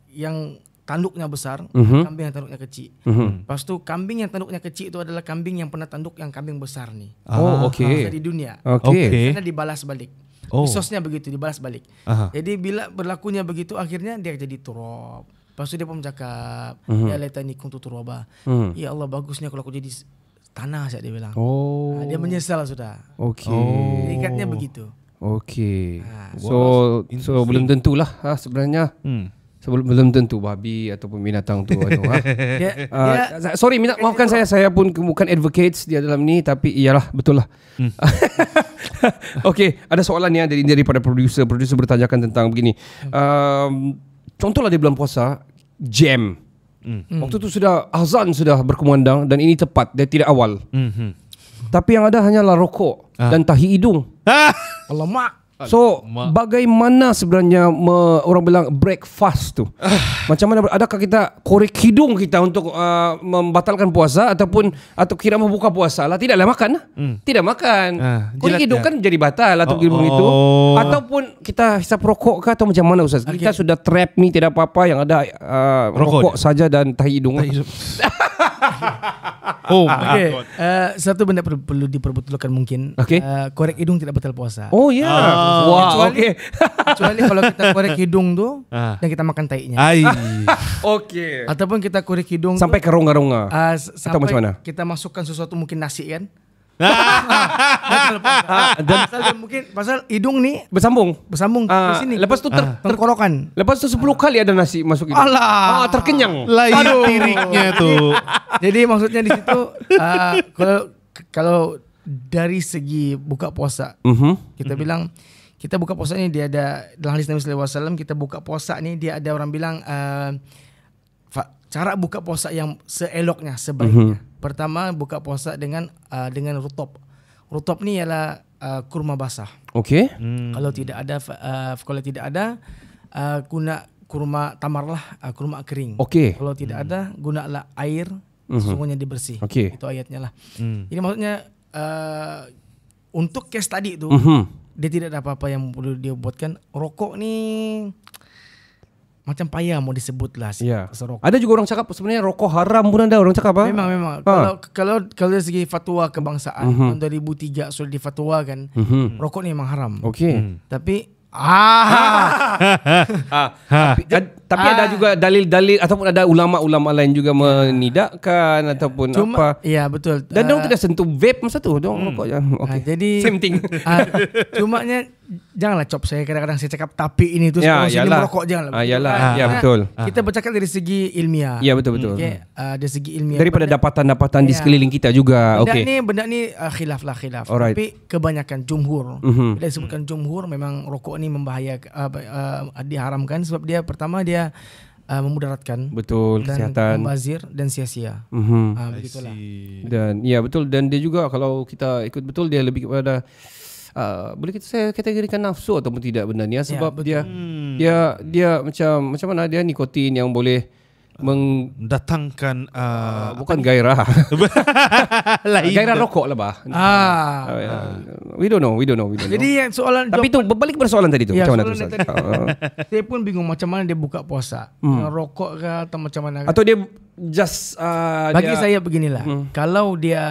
yang tanduknya besar, uh-huh. kambing yang tanduknya kecil. Uh-huh. Lepas tu kambing yang tanduknya kecil itu adalah kambing yang pernah tanduk yang kambing besar ni. Oh, Okay. Di dunia. Okay. Karena dibalas balik. Oh. resource begitu dibalas balik. Aha. Jadi bila berlakunya begitu akhirnya dia jadi turab. Lepas tu dia pun cakap, mm-hmm. ya leta nikum tu turabah. Mm. Ya Allah bagusnya kalau aku jadi tanah saja dia bilang. Oh. Ha, dia menyesal lah sudah. Okey. Oh. Ikatnya begitu. Okey. Ha. So so belum tentulah ha, sebenarnya. Hmm. Sebelum belum tentu babi ataupun binatang tu. ha. yeah, [LAUGHS] uh, Sorry, minta, maafkan saya. Saya pun bukan advocates dia dalam ni, tapi iyalah betul lah. Hmm. [LAUGHS] [LAUGHS] okay, ada soalan ni dari daripada producer. Producer bertanyakan tentang begini. Um, contohlah di bulan puasa, jam. Mm. Waktu tu sudah azan sudah berkumandang dan ini tepat dia tidak awal. Mm-hmm. Tapi yang ada hanyalah rokok ah. dan tahi hidung. Ah. Alamak. So bagaimana sebenarnya me, orang bilang breakfast tu? [SIGHS] Macam mana adakah kita korek hidung kita untuk uh, membatalkan puasa ataupun atau kira membuka puasa lah tidaklah makan. Lah. Hmm. Tidak makan. Ah, korek hidung kan jadi batal atau lah oh, oh. itu ataupun kita hisap rokok ke atau macam mana ustaz? Okay. Kita sudah trap ni tidak apa-apa yang ada uh, rokok, rokok saja dan tahi hidung. Tahi hidung. [LAUGHS] oh, ah, okay. uh, satu benda perlu diperbetulkan mungkin. Okay. Uh, korek hidung tidak batal puasa. Oh ya. Yeah. Uh. Wow, wow kecuali, okay. [LAUGHS] kecuali kalau kita korek hidung tu, ah. dan kita makan taiknya. Ai. Oke. [LAUGHS] Okay. Ataupun kita korek hidung sampai kerongga-rongga. Uh, ah, sampai macam mana? Kita masukkan sesuatu mungkin nasi kan. [LAUGHS] Ah, dan mungkin pasal hidung ni bersambung, bersambung ke sini. Lepas tu ter terkorokan. Lepas tu 10 kali ada nasi masuk hidung. Oh, terkenyang. Lah piringnya tu, Jadi maksudnya di situ kalau kalau dari segi buka puasa, uh mhm. -huh. kita uh -huh. bilang kita buka puasa ni dia ada dalam hadis Nabi sallallahu alaihi wasallam kita buka puasa ni dia ada orang bilang uh, cara buka puasa yang seeloknya sebaiknya. Mm-hmm. Pertama buka puasa dengan uh, dengan rutop. Rutop ni ialah uh, kurma basah. Okey. Hmm. Kalau tidak ada uh, kalau tidak ada uh, guna kurma tamarlah uh, kurma kering. Okey. Kalau tidak hmm. ada gunalah air mm-hmm. sesungguhnya dibersih. Okay. Itu ayatnya lah. Hmm. Ini maksudnya uh, untuk case tadi tu mm-hmm dia tidak ada apa-apa yang perlu dia buatkan rokok ni macam payah mau disebut lah sih yeah. pasal Ada juga orang cakap sebenarnya rokok haram pun ada orang cakap apa? Memang memang. Ha. Kalau kalau kalau dari segi fatwa kebangsaan uh-huh. tahun 2003 sudah difatwakan uh-huh. Mhm. rokok ni memang haram. Okey. Hmm. Tapi [LAUGHS] ah. [LAUGHS] ah. ah. [LAUGHS] ah. Tapi, tapi ah. ada juga dalil-dalil ataupun ada ulama-ulama lain juga yeah. menidakkan yeah. ataupun Cuma, apa. Ya yeah, betul. Dan uh, tidak sentuh vape masa tu dong hmm. rokok yang ah, okay. Ha, jadi same thing. Uh, [LAUGHS] ah, Cuma nya janganlah cop saya kadang-kadang saya cakap tapi ini tu yeah, ya, sini merokok janganlah. Ah, iyalah. Ha, ya betul. Kita bercakap dari segi ilmiah. Ya yeah, betul betul. Okay. Uh, dari segi ilmiah. Daripada dapatan-dapatan yeah. di ya. sekeliling kita juga. Okey. Benda okay. ni benda ni uh, khilaf lah khilaf. Alright. Tapi kebanyakan jumhur. Mm-hmm. Bila disebutkan jumhur memang rokok ni membahayakan uh, uh, diharamkan sebab dia pertama dia dia uh, memudaratkan betul dan kesihatan mubazir dan sia-sia. Mm-hmm. Uh, begitulah. Dan ya betul dan dia juga kalau kita ikut betul dia lebih kepada Uh, boleh kita saya kategorikan nafsu ataupun tidak benar ni ya? ya sebab ya, dia hmm. dia dia macam macam mana dia nikotin yang boleh mendatangkan uh, uh, bukan apa? gairah [LAUGHS] gairah rokok lah bah ah. uh, we don't know we don't know, we don't know. jadi yang soalan tapi tu balik kepada soalan tadi tu ya, macam mana tu saya uh. Oh. [LAUGHS] pun bingung macam mana dia buka puasa hmm. rokok ke atau macam mana atau dia just uh, bagi dia, saya beginilah hmm. kalau dia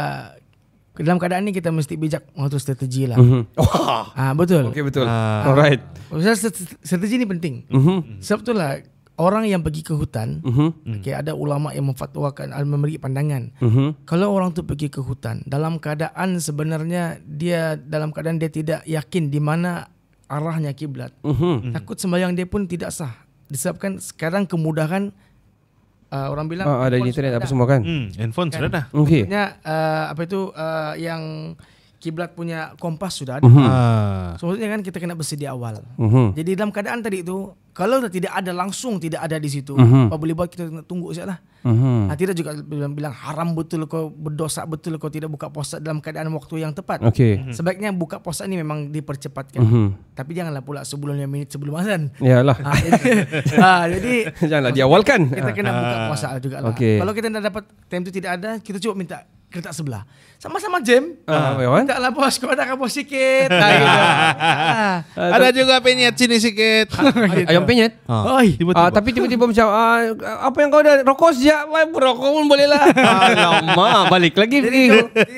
dalam keadaan ini kita mesti bijak mengatur strategi lah. Mm-hmm. Oh. [LAUGHS] Ah, betul. Okay betul. Ah. Alright. strategi ini penting. Mm-hmm. Sebab itulah orang yang pergi ke hutan uh-huh. Mhm. okay, ada ulama yang memfatwakan memberi pandangan uh-huh. kalau orang tu pergi ke hutan dalam keadaan sebenarnya dia dalam keadaan dia tidak yakin di mana arahnya kiblat uh-huh. takut sembahyang dia pun tidak sah disebabkan sekarang kemudahan uh, orang bilang oh, ada internet apa semua kan handphone hmm, sudah kan? dah okay. Maksudnya, uh, apa itu uh, yang kiblat punya kompas sudah ada. Uh-huh. So, maksudnya kan kita kena bersedia awal. Uh-huh. Jadi dalam keadaan tadi itu, kalau tidak ada langsung tidak ada di situ, uh-huh. apa boleh buat kita tunggu saja lah. Uh-huh. tidak juga bilang haram betul kau berdosa betul kau tidak buka puasa dalam keadaan waktu yang tepat. Okay. Uh-huh. Sebaiknya buka puasa ini memang dipercepatkan. Uh-huh. Tapi janganlah pula sebelum lima minit sebelum azan. Iyalah. Ah, [LAUGHS] ah, jadi janganlah diawalkan. Kita kena buka puasa juga lah. Okay. Kalau kita tidak dapat time itu tidak ada, kita cuba minta kereta sebelah. Sama-sama jam. Uh, uh, tak lah bos, kau ada kapos sikit. nah, [LAUGHS] ada juga penyet sini sikit. Ha, [LAUGHS] Ayo penyet? Ha. Ah, tapi tiba-tiba macam, uh, apa yang kau ada? Rokok sejak? Wah, berokok pun boleh lah. [LAUGHS] Lama, balik lagi. Jadi,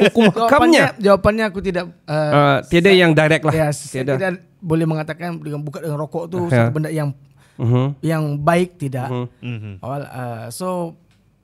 hukum jawabannya, jawabannya aku tidak... Uh, uh, tiada yang direct lah. Ya, tiada. tidak boleh mengatakan dengan buka dengan rokok tu uh, satu benda yang uh-huh. yang baik tidak. Uh-huh. Uh-huh. uh, so,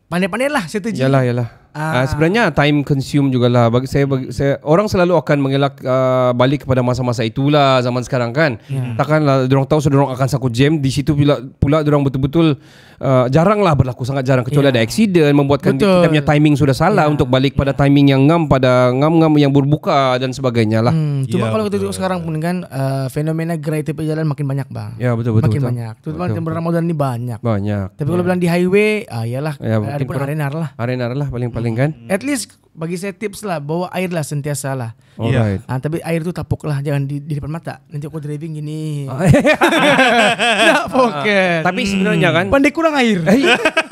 pandai-pandai lah strategi. Yalah, yalah. Ah. Uh, sebenarnya time consume jugalah bagi saya bagi saya orang selalu akan mengelak uh, balik kepada masa-masa itulah zaman sekarang kan. Yeah. Hmm. Takkanlah orang tahu sudah orang akan saku jam di situ pula pula orang betul-betul uh, jaranglah berlaku sangat jarang kecuali yeah. ada accident membuatkan Betul. kita punya timing sudah salah yeah. untuk balik pada yeah. timing yang ngam pada ngam-ngam yang berbuka dan sebagainya lah. Hmm, cuma yeah, kalau kita tengok sekarang pun kan uh, fenomena gerai tepi jalan makin banyak bang. Ya yeah, betul betul. Makin betul banyak. Terutama di Ramadan ini banyak. Banyak. Tapi kalau yeah. bilang di highway ah iyalah yeah, ada pun arenar lah. Arenar lah paling paling paling kan hmm. at least bagi saya tips lah bawa air lah sentiasa lah. Alright. Ah, tapi air tu tapuk lah jangan di, di depan mata. Nanti aku driving gini. Oh. [LAUGHS] Tidak ah. fokus. Uh, tapi sebenarnya kan. Pandai kurang air.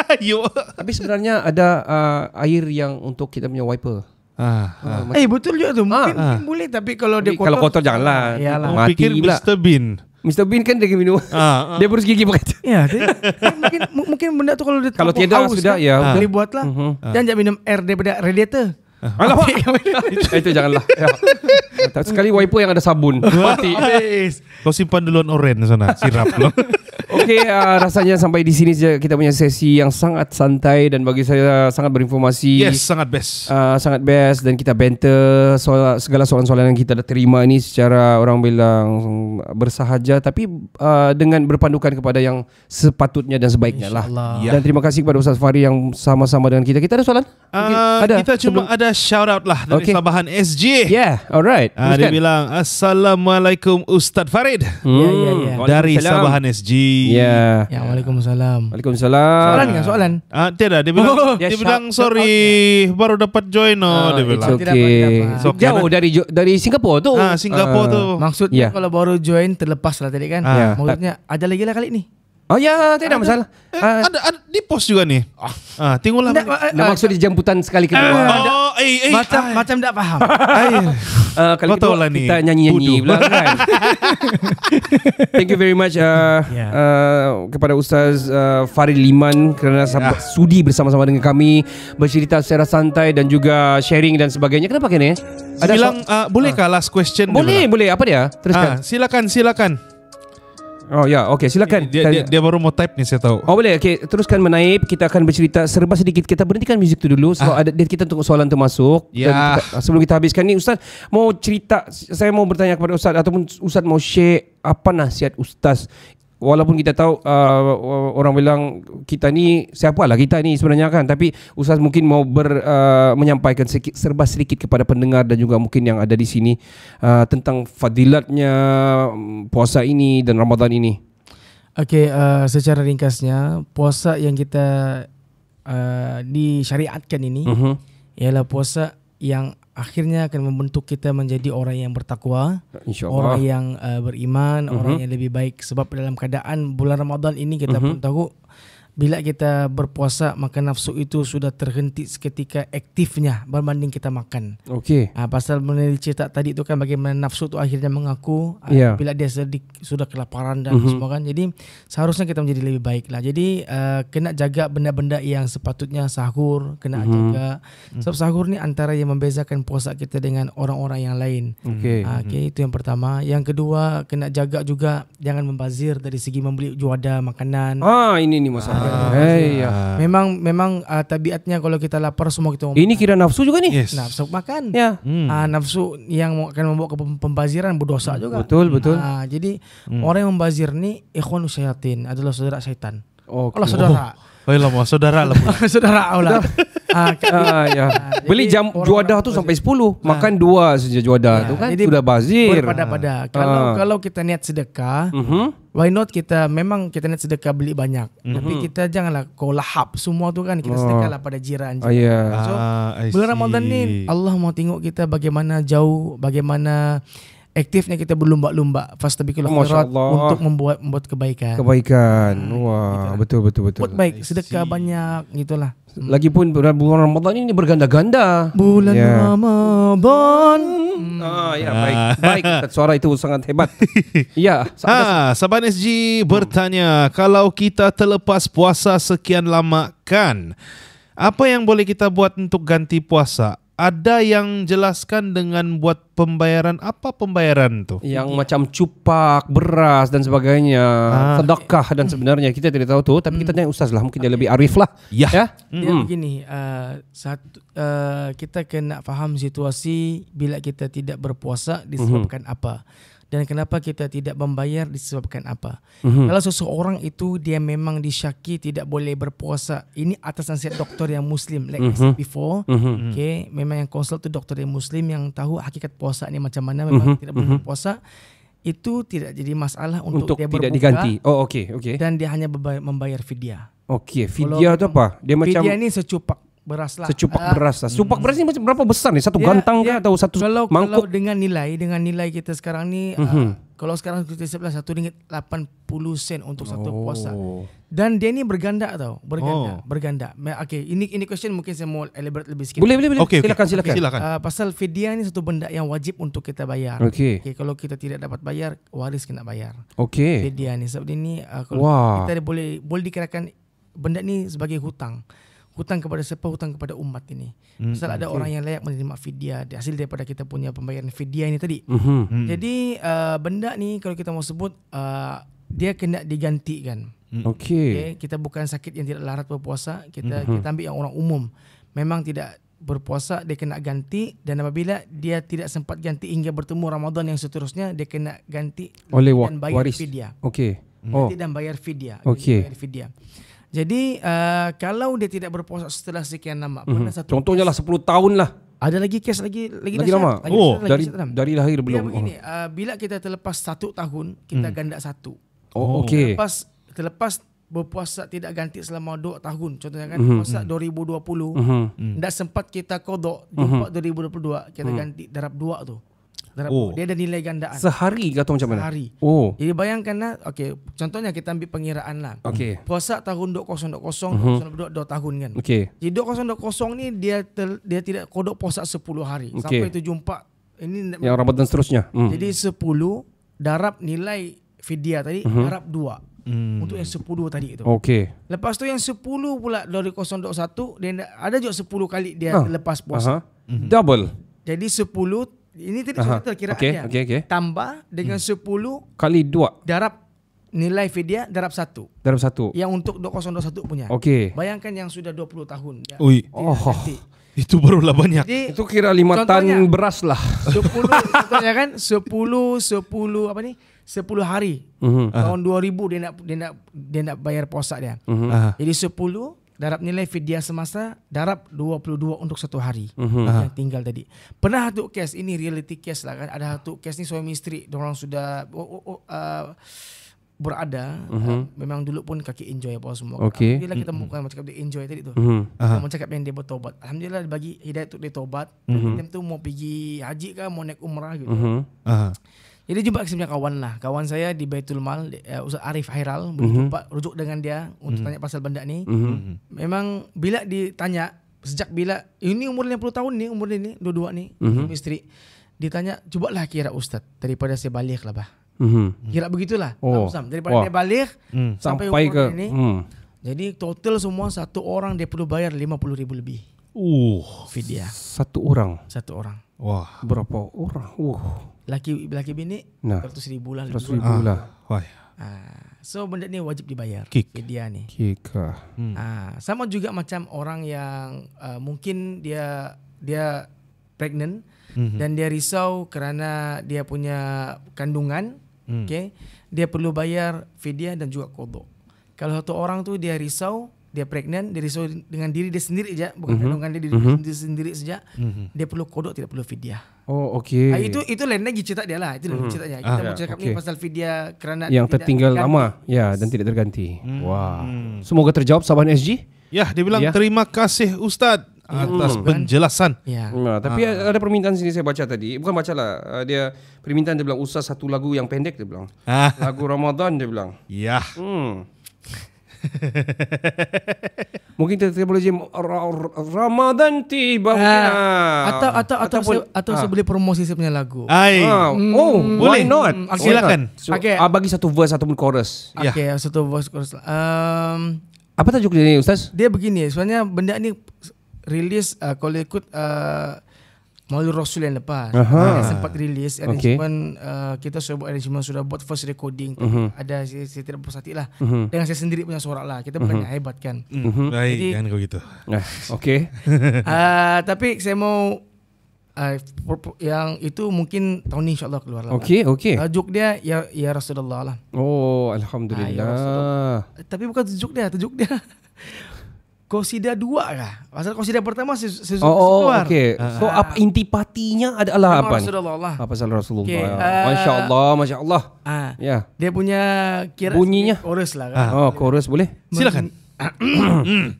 [LAUGHS] tapi sebenarnya ada uh, air yang untuk kita punya wiper. Ah, ah. ah eh betul juga tuh. Ah. Mungkin, ah. mungkin boleh tapi kalau dia kotor. Kalau kotor janganlah. Mati pikir pula. Mr. Bean. Mr. Bean kan dia minum. Ah, ah. [LAUGHS] dia berus gigi pakai. Ya, dia, mungkin mungkin benda tu kalau dia kalau tiada sudah kan, ya, ah. boleh buatlah. Uh-huh. Dan ah. jangan minum air daripada radiator. Ah, Alamak [LAUGHS] ah, Itu eh, janganlah ya. Sekali wiper yang ada sabun ah. Mati [LAUGHS] Kau simpan dulu oren sana Sirap lo [LAUGHS] Okey uh, Rasanya sampai di sini saja Kita punya sesi yang sangat santai Dan bagi saya Sangat berinformasi Yes sangat best uh, Sangat best Dan kita banter soal, Segala soalan-soalan yang kita dah terima ini Secara orang bilang Bersahaja Tapi uh, Dengan berpandukan kepada yang Sepatutnya dan sebaiknya lah Dan terima kasih kepada Ustaz Fahri Yang sama-sama dengan kita Kita ada soalan? Uh, ada Kita cuma ada shout out lah dari okay. Sabahan SG. Yeah, alright. Uh, dia bilang Assalamualaikum Ustaz Farid. Yeah, yeah, yeah. Dari Sabahan SG. Yeah. Ya, yeah. Waalaikumsalam. Waalaikumsalam. Soalan kan soalan? Uh, tidak, dia bilang, oh, dia ya, bilang sorry out, baru dapat join no. Uh, ah, dia bilang. okay. Tidak, okay. Jauh dari dari Singapura tu. Ah, uh, Singapura uh, tu. Maksudnya yeah. kalau baru join terlepas lah tadi kan. Uh, yeah. Maksudnya ada lagi lah kali ni. Oh ya, tidak ada, masalah. Eh, ah. ada, ada di pos juga nih. Ah, uh, tengoklah. Nah, maksud dijemputan sekali kedua. Uh, oh, eh, eh, macam macam tak paham. uh, [LAUGHS] kalau kita, kita nyanyi nyanyi pula kan? [LAUGHS] Thank you very much ya. kepada Ustaz Farid Liman kerana yeah. sudi bersama-sama dengan kami bercerita secara santai dan juga sharing dan sebagainya. Kenapa kene? Ada bilang bolehkah last question? Boleh, boleh. Apa dia? Teruskan. silakan, silakan. Oh ya, yeah. okey silakan. Dia, dia, dia baru mau type ni saya tahu. Oh boleh, okey teruskan menaip. Kita akan bercerita serba sedikit. Kita berhentikan muzik tu dulu. Sebab ah. ada kita untuk soalan tu masuk. Ya. Yeah. Sebelum kita habiskan ni, Ustaz mau cerita. Saya mau bertanya kepada Ustaz ataupun Ustaz mau share apa nasihat Ustaz walaupun kita tahu uh, orang bilang kita ni siapalah kita ni sebenarnya kan tapi ustaz mungkin mau ber, uh, menyampaikan sedikit serba sedikit kepada pendengar dan juga mungkin yang ada di sini uh, tentang fadilatnya mm, puasa ini dan Ramadan ini. Okey uh, secara ringkasnya puasa yang kita uh, disyariatkan ini uh-huh. ialah puasa yang akhirnya akan membentuk kita menjadi orang yang bertakwa, orang yang uh, beriman, uh-huh. orang mhm. yang lebih baik sebab dalam keadaan bulan Ramadan ini kita uh-huh. pun mhm. tahu bila kita berpuasa maka nafsu itu sudah terhenti seketika aktifnya berbanding kita makan. Okey. Ah ha, pasal meneliti cerita tadi itu kan bagaimana nafsu itu akhirnya mengaku yeah. ha, ya. bila dia sedik, sudah kelaparan dan mm-hmm. semua kan. Jadi seharusnya kita menjadi lebih baik lah. Jadi uh, kena jaga benda-benda yang sepatutnya sahur, kena mm-hmm. jaga. Mhm. Sebab sahur ni antara yang membezakan puasa kita dengan orang-orang yang lain. Okey. Ha, Okey, itu yang pertama. Yang kedua, kena jaga juga jangan membazir dari segi membeli juada makanan. Ah ini ni masalah. Ha, Ya. Memang memang uh, tabiatnya kalau kita lapar semua kita Ini kira nafsu juga nih. Yes. Nafsu makan. Ya. Hmm. Uh, nafsu yang akan membawa ke pembaziran berdosa juga. Betul, betul. Uh, jadi hmm. orang yang membazir ni ikhwanus syaitan adalah saudara syaitan. Oh, okay. saudara. Oh. Oh iya lah [LAUGHS] Saudara lah Saudara lah ah, ya. Beli jam juada tu sampai 10 ah. Makan dua saja juada ah. tu ya, kan Jadi, Sudah bazir Pada-pada ah. Kalau kalau kita niat sedekah mm-hmm. Why not kita Memang kita niat sedekah beli banyak mm-hmm. Tapi kita janganlah Kau lahap semua tu kan Kita oh. sedekah lah pada jiran ah, yeah. So ah, Bulan Ramadan ni Allah mau tengok kita Bagaimana jauh Bagaimana aktifnya kita berlomba-lomba fasta bikul untuk membuat membuat kebaikan. Kebaikan. Nah, Wah, gitu. betul betul betul. Buat baik, sedekah banyak gitulah. Hmm. Lagipun bulan Ramadan ini berganda-ganda. Bulan ya. Ramadan. Hmm. hmm. Ah, ya ah. baik. Baik, suara itu sangat hebat. [LAUGHS] ya. Ha, Saban SG bertanya, hmm. kalau kita terlepas puasa sekian lama kan, apa yang boleh kita buat untuk ganti puasa? ada yang jelaskan dengan buat pembayaran apa pembayaran tuh? Yang macam cupak, beras dan sebagainya, ah. sedekah dan hmm. sebenarnya kita tidak tahu tu tapi hmm. kita tanya ustaz lah, mungkin dia lebih arif lah. Ya. Ya, ya begini, uh, satu uh, kita kena faham situasi bila kita tidak berpuasa disebabkan uh apa dan kenapa kita tidak membayar disebabkan apa. Mm-hmm. Kalau seseorang itu dia memang disyaki tidak boleh berpuasa, ini atas nasihat doktor yang muslim like mm-hmm. I said mhm. before. Mm-hmm. Okay, memang yang konsul itu doktor yang muslim yang tahu hakikat puasa ini macam mana memang mm-hmm. tidak boleh mhm. berpuasa. Itu tidak jadi masalah untuk, untuk dia berbuka. Untuk tidak diganti. Oh okay okay. Dan dia hanya membayar fidyah. Okey, fidyah itu apa? Dia fidya macam Fidyah ini secupak beras lah. Secupak uh, beras lah. Secupak beras ni macam berapa besar ni? Satu yeah, gantang yeah. ke ya. atau satu kalau, mangkuk? Kalau dengan nilai, dengan nilai kita sekarang ni, mm-hmm. kalau sekarang kita sebelah satu ringgit lapan puluh sen untuk oh. satu puasa. Dan dia ni berganda atau Berganda. Oh. Berganda. Okay, ini ini question mungkin saya mau elaborate lebih sedikit. Boleh, boleh, boleh. Okay, silakan, okay. silakan. Okay, Uh, ah, pasal fidyah ni satu benda yang wajib untuk kita bayar. Okay. okay. Kalau kita tidak dapat bayar, waris kena bayar. Okay. Fidyah ni. Sebab ini uh, kalau wow. kita boleh boleh dikirakan benda ni sebagai hutang hutang kepada siapa hutang kepada umat ini hmm. sebab ada okay. orang yang layak menerima fidyah hasil daripada kita punya pembayaran fidyah ini tadi uh hmm. jadi uh, benda ni kalau kita mau sebut uh, dia kena digantikan hmm. okey okay? kita bukan sakit yang tidak larat berpuasa kita uh kita ambil yang orang umum memang tidak berpuasa dia kena ganti dan apabila dia tidak sempat ganti hingga bertemu Ramadan yang seterusnya dia kena ganti oleh dan bayar fidyah okey oh. ganti dan bayar fidyah Okay. bayar fidyah jadi uh, kalau dia tidak berpuasa setelah sekian lama mm-hmm. satu contohnya lah kes, lah 10 tahun lah. Ada lagi kes lagi lagi, lagi lama. Syarat, oh lagi dari dari lahir belum. Bila, begini, uh, bila kita terlepas satu tahun kita mm. ganda satu. Oh okey. Terlepas terlepas berpuasa tidak ganti selama 2 tahun contohnya kan mhm. puasa mm-hmm. 2020 mm-hmm. dah sempat kita kodok mhm. jumpa mm-hmm. 2022 kita mm-hmm. ganti darab 2 tu terhadap oh. dia ada nilai gandaan. Sehari ke atau macam mana? Sehari. Oh. Jadi bayangkanlah okay contohnya kita ambil pengiraan lah. Okey. Puasa tahun 2020 uh-huh. 2022 tahun kan. okay Jadi 2020 ni dia ter, dia tidak kodok puasa 10 hari okay. sampai itu jumpa ini yang Ramadan seterusnya. Hmm. Jadi 10 darab nilai vidya tadi uh-huh. darab 2. Hmm. Untuk yang 10 tadi itu. okay Lepas tu yang 10 pula dari 021 dia ada juga 10 kali dia ah. lepas puasa. Uh-huh. Double. Jadi 10 ini tadi uh-huh. contoh kira okay, okay, okay. Tambah dengan hmm. 10 Kali 2 Darab Nilai fidya darab 1 Darab 1 Yang untuk 2021 punya Okey. Bayangkan yang sudah 20 tahun ya. Oh. Nanti. Itu barulah banyak Jadi, Itu kira 5 tan beras lah 10 kan 10 10 apa nih 10 hari uh-huh. tahun 2000 dia nak dia nak dia nak bayar posa dia. Uh-huh. Jadi 10 darab nilai fidyah semasa darab 22 untuk satu hari uh-huh. yang ah. tinggal tadi pernah satu case ini reality case lah kan ada satu case ni suami istri orang sudah oh, oh, oh, uh, berada uh-huh. uh, memang dulu pun kaki enjoy apa semua kan. okay. alhamdulillah kita bukan uh-huh. cakap dia enjoy tadi tu uh-huh. Mhm. mau cakap yang dia bertobat alhamdulillah dia bagi hidayah untuk dia tobat uh-huh. time tu mau pergi haji ke mau naik umrah gitu uh-huh. Uh-huh. Jadi ya, dia jumpa sebenarnya kawan lah. Kawan saya di Baitul Mal, uh, Ustaz Arif Hairal. Mm-hmm. Jumpa, rujuk dengan dia untuk mm-hmm. tanya pasal benda ni. Mm-hmm. Memang bila ditanya, sejak bila, ini umurnya 50 tahun ni, umur ni, dua-dua ni, mm-hmm. istri. Ditanya, cubalah kira Ustaz, daripada saya balik lah bah. Mm-hmm. Kira begitulah. Oh. Nah, daripada Wah. dia balik, mm. sampai, sampai umur ke... ini. Mm. Jadi total semua satu orang dia perlu bayar 50 ribu lebih. Uh, Fidya. Satu orang. Satu orang. Wah. Berapa orang? Uh laki laki bini nah. 100 ribu lah 100 ribu, ribu lah. lah. Wah. Ah, so benda ni wajib dibayar Kick. dia ni. Kick. Lah. Hmm. Ah, Hmm. sama juga macam orang yang uh, mungkin dia dia pregnant mm-hmm. dan dia risau kerana dia punya kandungan, mm. okey. Dia perlu bayar fidyah dan juga kodok. Kalau satu orang tu dia risau dia pregnant, dia risau dengan diri dia sendiri saja, bukan mm-hmm. kandungan dia diri mm-hmm. dia sendiri saja. Mm-hmm. Dia perlu kodok, tidak perlu fidyah. Oh okey. Ha, ah, itu itu lain lagi cerita dia lah. Itu lain hmm. cerita dia. Kita ah, mau cakap okay. ni pasal video kerana yang tidak tertinggal terganti. lama. Ya yes. dan tidak terganti. Hmm. Wah. Wow. Hmm. Semoga terjawab Sabah SG. Ya, dia bilang ya. terima kasih Ustaz atas hmm. penjelasan. Ya. Nah, tapi ha. ada permintaan sini saya baca tadi. Bukan baca lah eh, Dia permintaan dia bilang Ustaz satu lagu yang pendek dia bilang. Ha. Lagu Ramadan dia bilang. Ya. Hmm. [LAUGHS] Mungkin kita, kita boleh jam Ramadan tiba. Ha. Atau atau atau ataupun, saya, atau ha. saya boleh promosi saya punya lagu. Ai. Ha. Ah. Hmm. Oh, oh, boleh. Why not? Hmm, okay. Silakan. So, okay. uh, bagi satu verse ataupun chorus. Ya. Okey, yeah. satu verse chorus. Um, apa tajuk dia ni, ustaz? Dia begini. Sebenarnya benda ni rilis uh, kalau ikut uh, Melalui Rasul yang lepas Aha. sempat rilis Arrangement okay. uh, Kita sudah buat arrangement Sudah buat first recording uh-huh. Ada saya, saya tidak puas hati lah uh-huh. Dengan saya sendiri punya suara lah Kita uh-huh. bukannya mhm. hebat kan uh-huh. Hmm. Baik Jadi, jangan kau gitu uh, Okay [LAUGHS] uh, Tapi saya mau uh, Yang itu mungkin Tahun ini insyaAllah keluar lah Okay lah. okay Tajuk uh, dia ya, ya Rasulullah lah Oh Alhamdulillah uh, ya Tapi bukan tajuk dia Tajuk dia [LAUGHS] Kosida dua kah? Pasal kosida pertama se se oh, oh, keluar. Kan? Okay. Ah. so uh, apa intipatinya patinya adalah apa? Rasulullah Allah. pasal Rasulullah? Okay. Uh, Masya Allah, Masya Allah. Uh, ya. Eh, yeah. Ah. Ya. Dia punya kira bunyinya. Chorus lah. Kan? Uh, oh, chorus boleh. Silakan. [CLEARS THROAT] Hmm.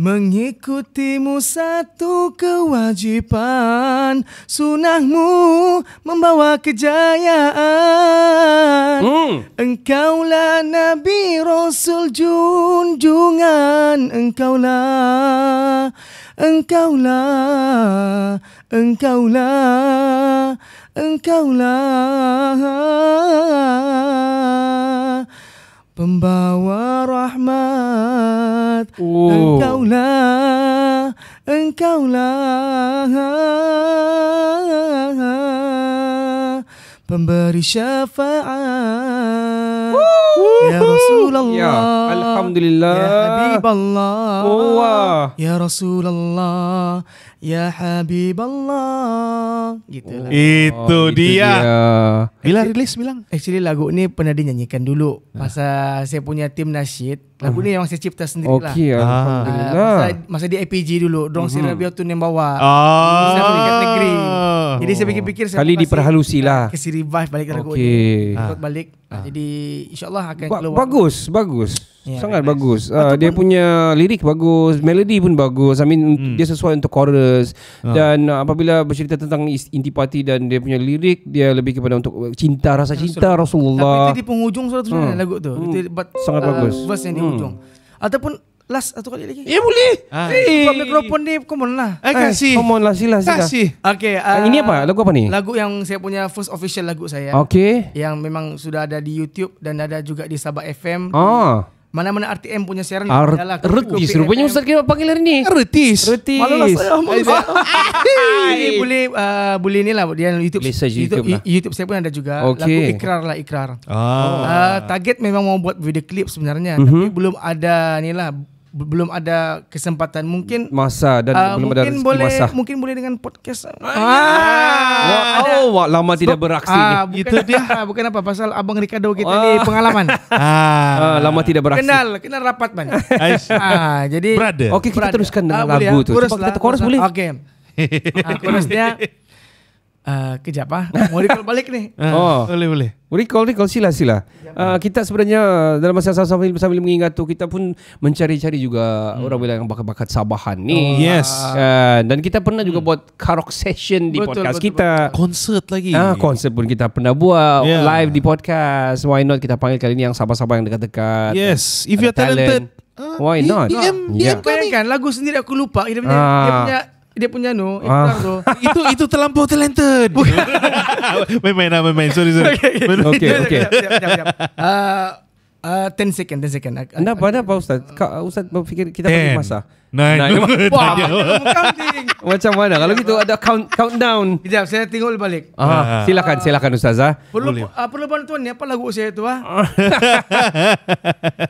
Mengikutimu satu kewajipan Sunahmu membawa kejayaan mm. lah Nabi Rasul Junjungan Engkau engkau lah, lah, engkau lah, engkau lah. Pembawa rahmat oh. Engkau lah Engkau lah pemberi syafaat woo ya rasulullah ya alhamdulillah ya habiballah oh, ya rasulullah ya habiballah gitu oh, itu, itu dia, dia. bila rilis bilang actually lagu ni pernah dinyanyikan dulu masa nah. saya punya tim nasyid lagu uh. ni memang saya cipta sendiri okay, lah okey ah, alhamdulillah masa, masa di APG dulu dong uh-huh. sirabiotun yang bawa ah. Uh. negeri jadi saya fikir-fikir saya Kali diperhalusi lah Kasi revive balik Kena okay. gue ha. Ah. balik ha. Jadi insyaAllah akan ba- keluar Bagus Bagus yeah, Sangat nice. bagus uh, Dia punya lirik bagus melodi pun bagus I mean hmm. Dia sesuai untuk chorus ha. Dan uh, apabila bercerita tentang Intipati dan dia punya lirik Dia lebih kepada untuk Cinta Rasa cinta Rasulullah, Rasulullah. Tapi itu di penghujung surat hmm. lagu tu hmm. itu, Sangat uh, bagus Verse yang di hmm. Ataupun Last satu kali lagi. Yeah boleh. Ah. Hey. Buat mikrofon ni, come on lah. Eh, kasih. Eh, come on lah, sila, Kasih. Okay. Uh, ini apa? Lagu apa ni? Lagu yang saya punya first official lagu saya. Okay. Yang memang sudah ada di YouTube dan ada juga di Sabah FM. Oh. Ah. Mana-mana RTM punya siaran Ar ah, adalah Retis Rupanya Ustaz kira panggil hari ni Retis Retis Malulah saya Ini boleh uh, Boleh ni lah Dia YouTube Lisa YouTube, YouTube, lah. YouTube saya pun ada juga okay. Lagu Ikrar lah Ikrar ah. uh, Target memang mau buat video klip sebenarnya uh mhm. -huh. Tapi belum ada ni lah belum ada kesempatan mungkin masa dan uh, belum mungkin ada boleh, masa mungkin boleh dengan podcast ah, ah ada. oh wah, lama Sebab, tidak beraksi ah, ni bukan, itu dia ah, bukan apa pasal abang Ricardo kita ah. ni pengalaman [LAUGHS] ah, ah lama tidak beraksi kenal kenal rapat banyak ah jadi okey kita teruskan dengan ah, lagu ya? Ah. tuh kita korus boleh oke ah, korusnya [LAUGHS] Uh, kejap ah. Mau recall balik ni. [LAUGHS] Oh. Eh, boleh boleh. Recall recall sila sila. Uh, kita sebenarnya dalam masa sambil sambil mengingat tu kita pun mencari-cari juga hmm. orang bilang bakat-bakat Sabahan ni. Oh, yes. Uh, dan kita pernah juga hmm. buat karaoke session di betul, podcast betul, kita. Betul. Konsert lagi. Ah, uh, konsert pun kita pernah buat yeah. live di podcast. Why not kita panggil kali ini yang Sabah-Sabah yang dekat-dekat. Yes. If you're talented, why ah, not? DM, e e yeah. kami. Kan, lagu sendiri aku lupa. Dia punya, uh. dia punya dia punya no ah. tu. [LAUGHS] itu itu terlampau talented [LAUGHS] main main lah main main sorry sorry okay okay, okay. okay. Uh, Uh, second, 10 second. Uh, nah, pada apa Ustaz? Kak, Ustaz berfikir kita pergi masa. Ah? Nine. Nine. [LAUGHS] Wah, counting. Macam mana? Kalau gitu ada count, countdown. Kejap, saya tengok balik. Ah, silakan, silakan Ustaz. Perlu, uh, perlu bantuan ni apa lagu saya itu? Ha?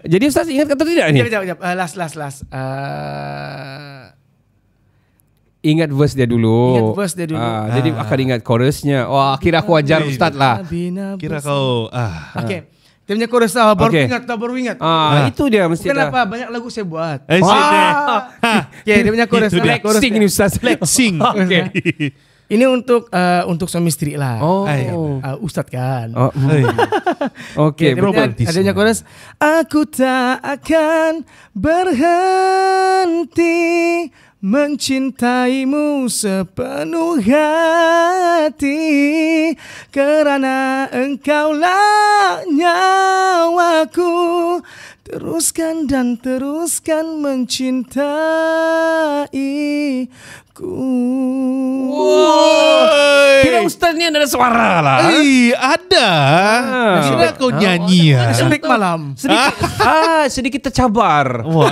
Jadi Ustaz ingat kata tidak ni? Jap jap jap. Uh, last, last, last. Uh, Ingat verse dia dulu Ingat verse dia dulu ah, ah. Jadi akan ingat chorusnya Wah oh, kira aku ajar bina, ustaz lah bina, bina, Kira kau ah. Okay Dia punya chorus lah Baru okay. ingat tak baru ingat ah. Ah, Itu dia mesti Bukan dah. apa banyak lagu saya buat eh, eh. ah. Ha. [LAUGHS] Okay dia punya chorus dia. Lah, Flexing ni ustaz Flexing [LAUGHS] okay. Ini untuk uh, untuk suami istri lah. Oh, uh, ustaz kan. Oh. Oke, okay, ya, adanya chorus. Aku tak akan berhenti mencintaimu sepenuh hati kerana engkaulah nyawaku teruskan dan teruskan mencintaiku Sebenarnya ada suara lah. Eh, ada. Ha. Ah. kau ah. nyanyi. Oh, ya. Lah. Sedikit malam. Sedikit, ah. ah, sedikit tercabar. Wah,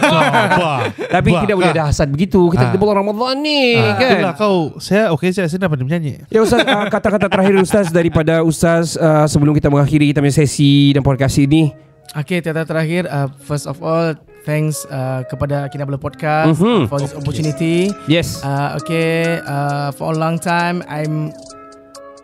wah, Tapi tidak boleh ada kan. hasad begitu. Kita ah. bulan Ramadan ni, ah. kan? Itulah kau. Saya, okey, saya, saya dapat menyanyi. Ya, Ustaz. Kata-kata terakhir Ustaz daripada Ustaz sebelum kita mengakhiri kita punya sesi dan podcast ini. Okey, kata terakhir. first of all, Thanks uh, kepada Kinabalu Podcast mm-hmm. for this opportunity. Yes. Uh, okay. Uh, for a long time, I'm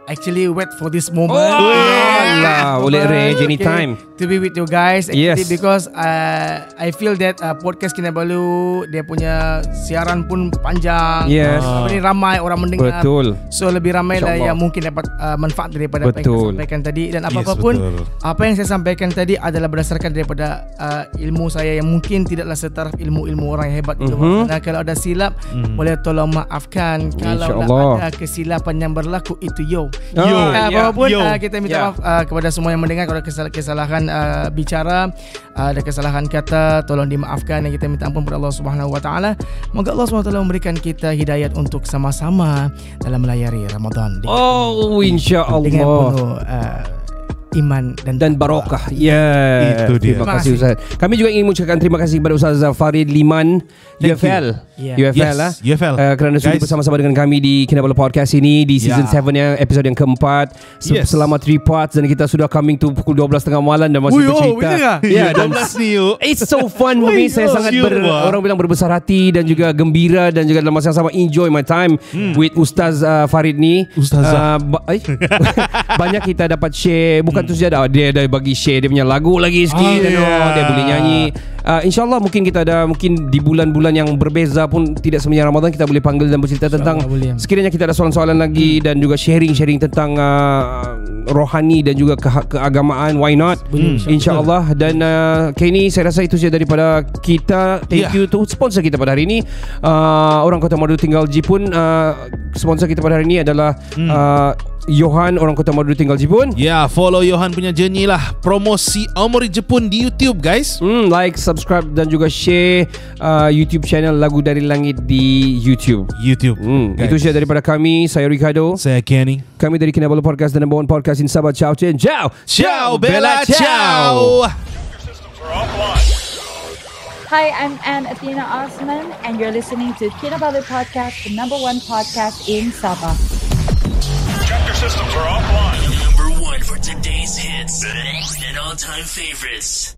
actually wait for this moment. Oh, yeah. Allah, boleh re okay. any time to be with you guys. yes. because uh, I feel that uh, podcast baru dia punya siaran pun panjang. Yes. Uh, ini ramai orang mendengar. Betul. So lebih ramai lah yang mungkin dapat uh, manfaat daripada betul. apa yang saya sampaikan tadi dan apa-apa yes, apa yang saya sampaikan tadi adalah berdasarkan daripada uh, ilmu saya yang mungkin tidaklah setaraf ilmu-ilmu orang yang hebat itu. Mm-hmm. Nah, kalau ada silap, mm. boleh tolong maafkan. Kalau ada kesilapan yang berlaku itu yo. Yo. Yo. Ya. Ya. Uh, apapun Yo. Uh, kita minta ya. maaf uh, kepada semua yang mendengar kalau kesalahan uh, bicara uh, ada kesalahan kata tolong dimaafkan dan kita minta ampun kepada Allah Subhanahu Wa Taala. Moga Allah SWT memberikan kita hidayat untuk sama-sama dalam melayari Ramadan. Oh insyaallah. Dengan penuh uh, iman dan, dan barokah. Ya. Yeah. Itu dia. Terima kasih Ustaz. Kami juga ingin mengucapkan terima kasih kepada Ustaz Farid Liman Thank UFL. Yeah. UFL yes, lah. UFL. Uh, eh, kerana sudah bersama-sama dengan kami di Kinabalu Podcast ini di ya. season 7 yeah. yang episod yang keempat. Se- yes. Selama 3 parts dan kita sudah coming to pukul 12.30 malam dan masih Uyo, oh, bercerita. Lah. Ya, dan oh. It's so fun for me. Saya oh, sangat ber, orang bilang berbesar hati dan juga gembira dan juga dalam masa yang sama enjoy my time hmm. with Ustaz uh, Farid ni. Ustaz. Uh, ba- eh? [LAUGHS] banyak kita dapat share bukan satu sejadah dia dah bagi share dia punya lagu lagi sikit oh, ah, yeah. dia boleh nyanyi uh, insyaallah mungkin kita ada mungkin di bulan-bulan yang berbeza pun tidak semuanya Ramadan kita boleh panggil dan bercerita InsyaAllah tentang boleh. Ya. sekiranya kita ada soalan-soalan lagi hmm. dan juga sharing-sharing tentang uh, rohani dan juga ke- keagamaan why not hmm. insyaallah dan uh, ah, Kenny saya rasa itu saja daripada kita thank yeah. you to sponsor kita pada hari ini uh, orang Kota Madu tinggal G pun uh, sponsor kita pada hari ini adalah hmm. uh, Johan orang Kota Madu tinggal Jepun. Ya, yeah, follow Johan punya journey lah. Promosi Omori Jepun di YouTube, guys. Hmm, like, subscribe dan juga share uh, YouTube channel Lagu Dari Langit di YouTube. YouTube. Hmm. Itu saja daripada kami. Saya Ricardo. Saya Kenny. Kami dari Kinabalu Podcast dan Number One Podcast in Sabah. Ciao, ciao, ciao, ciao, bella, ciao. Hi, I'm Anne Athena Osman, and you're listening to Kinabalu Podcast, the number one podcast in Sabah. Chapter systems are offline. Number one for today's hits and all-time favorites.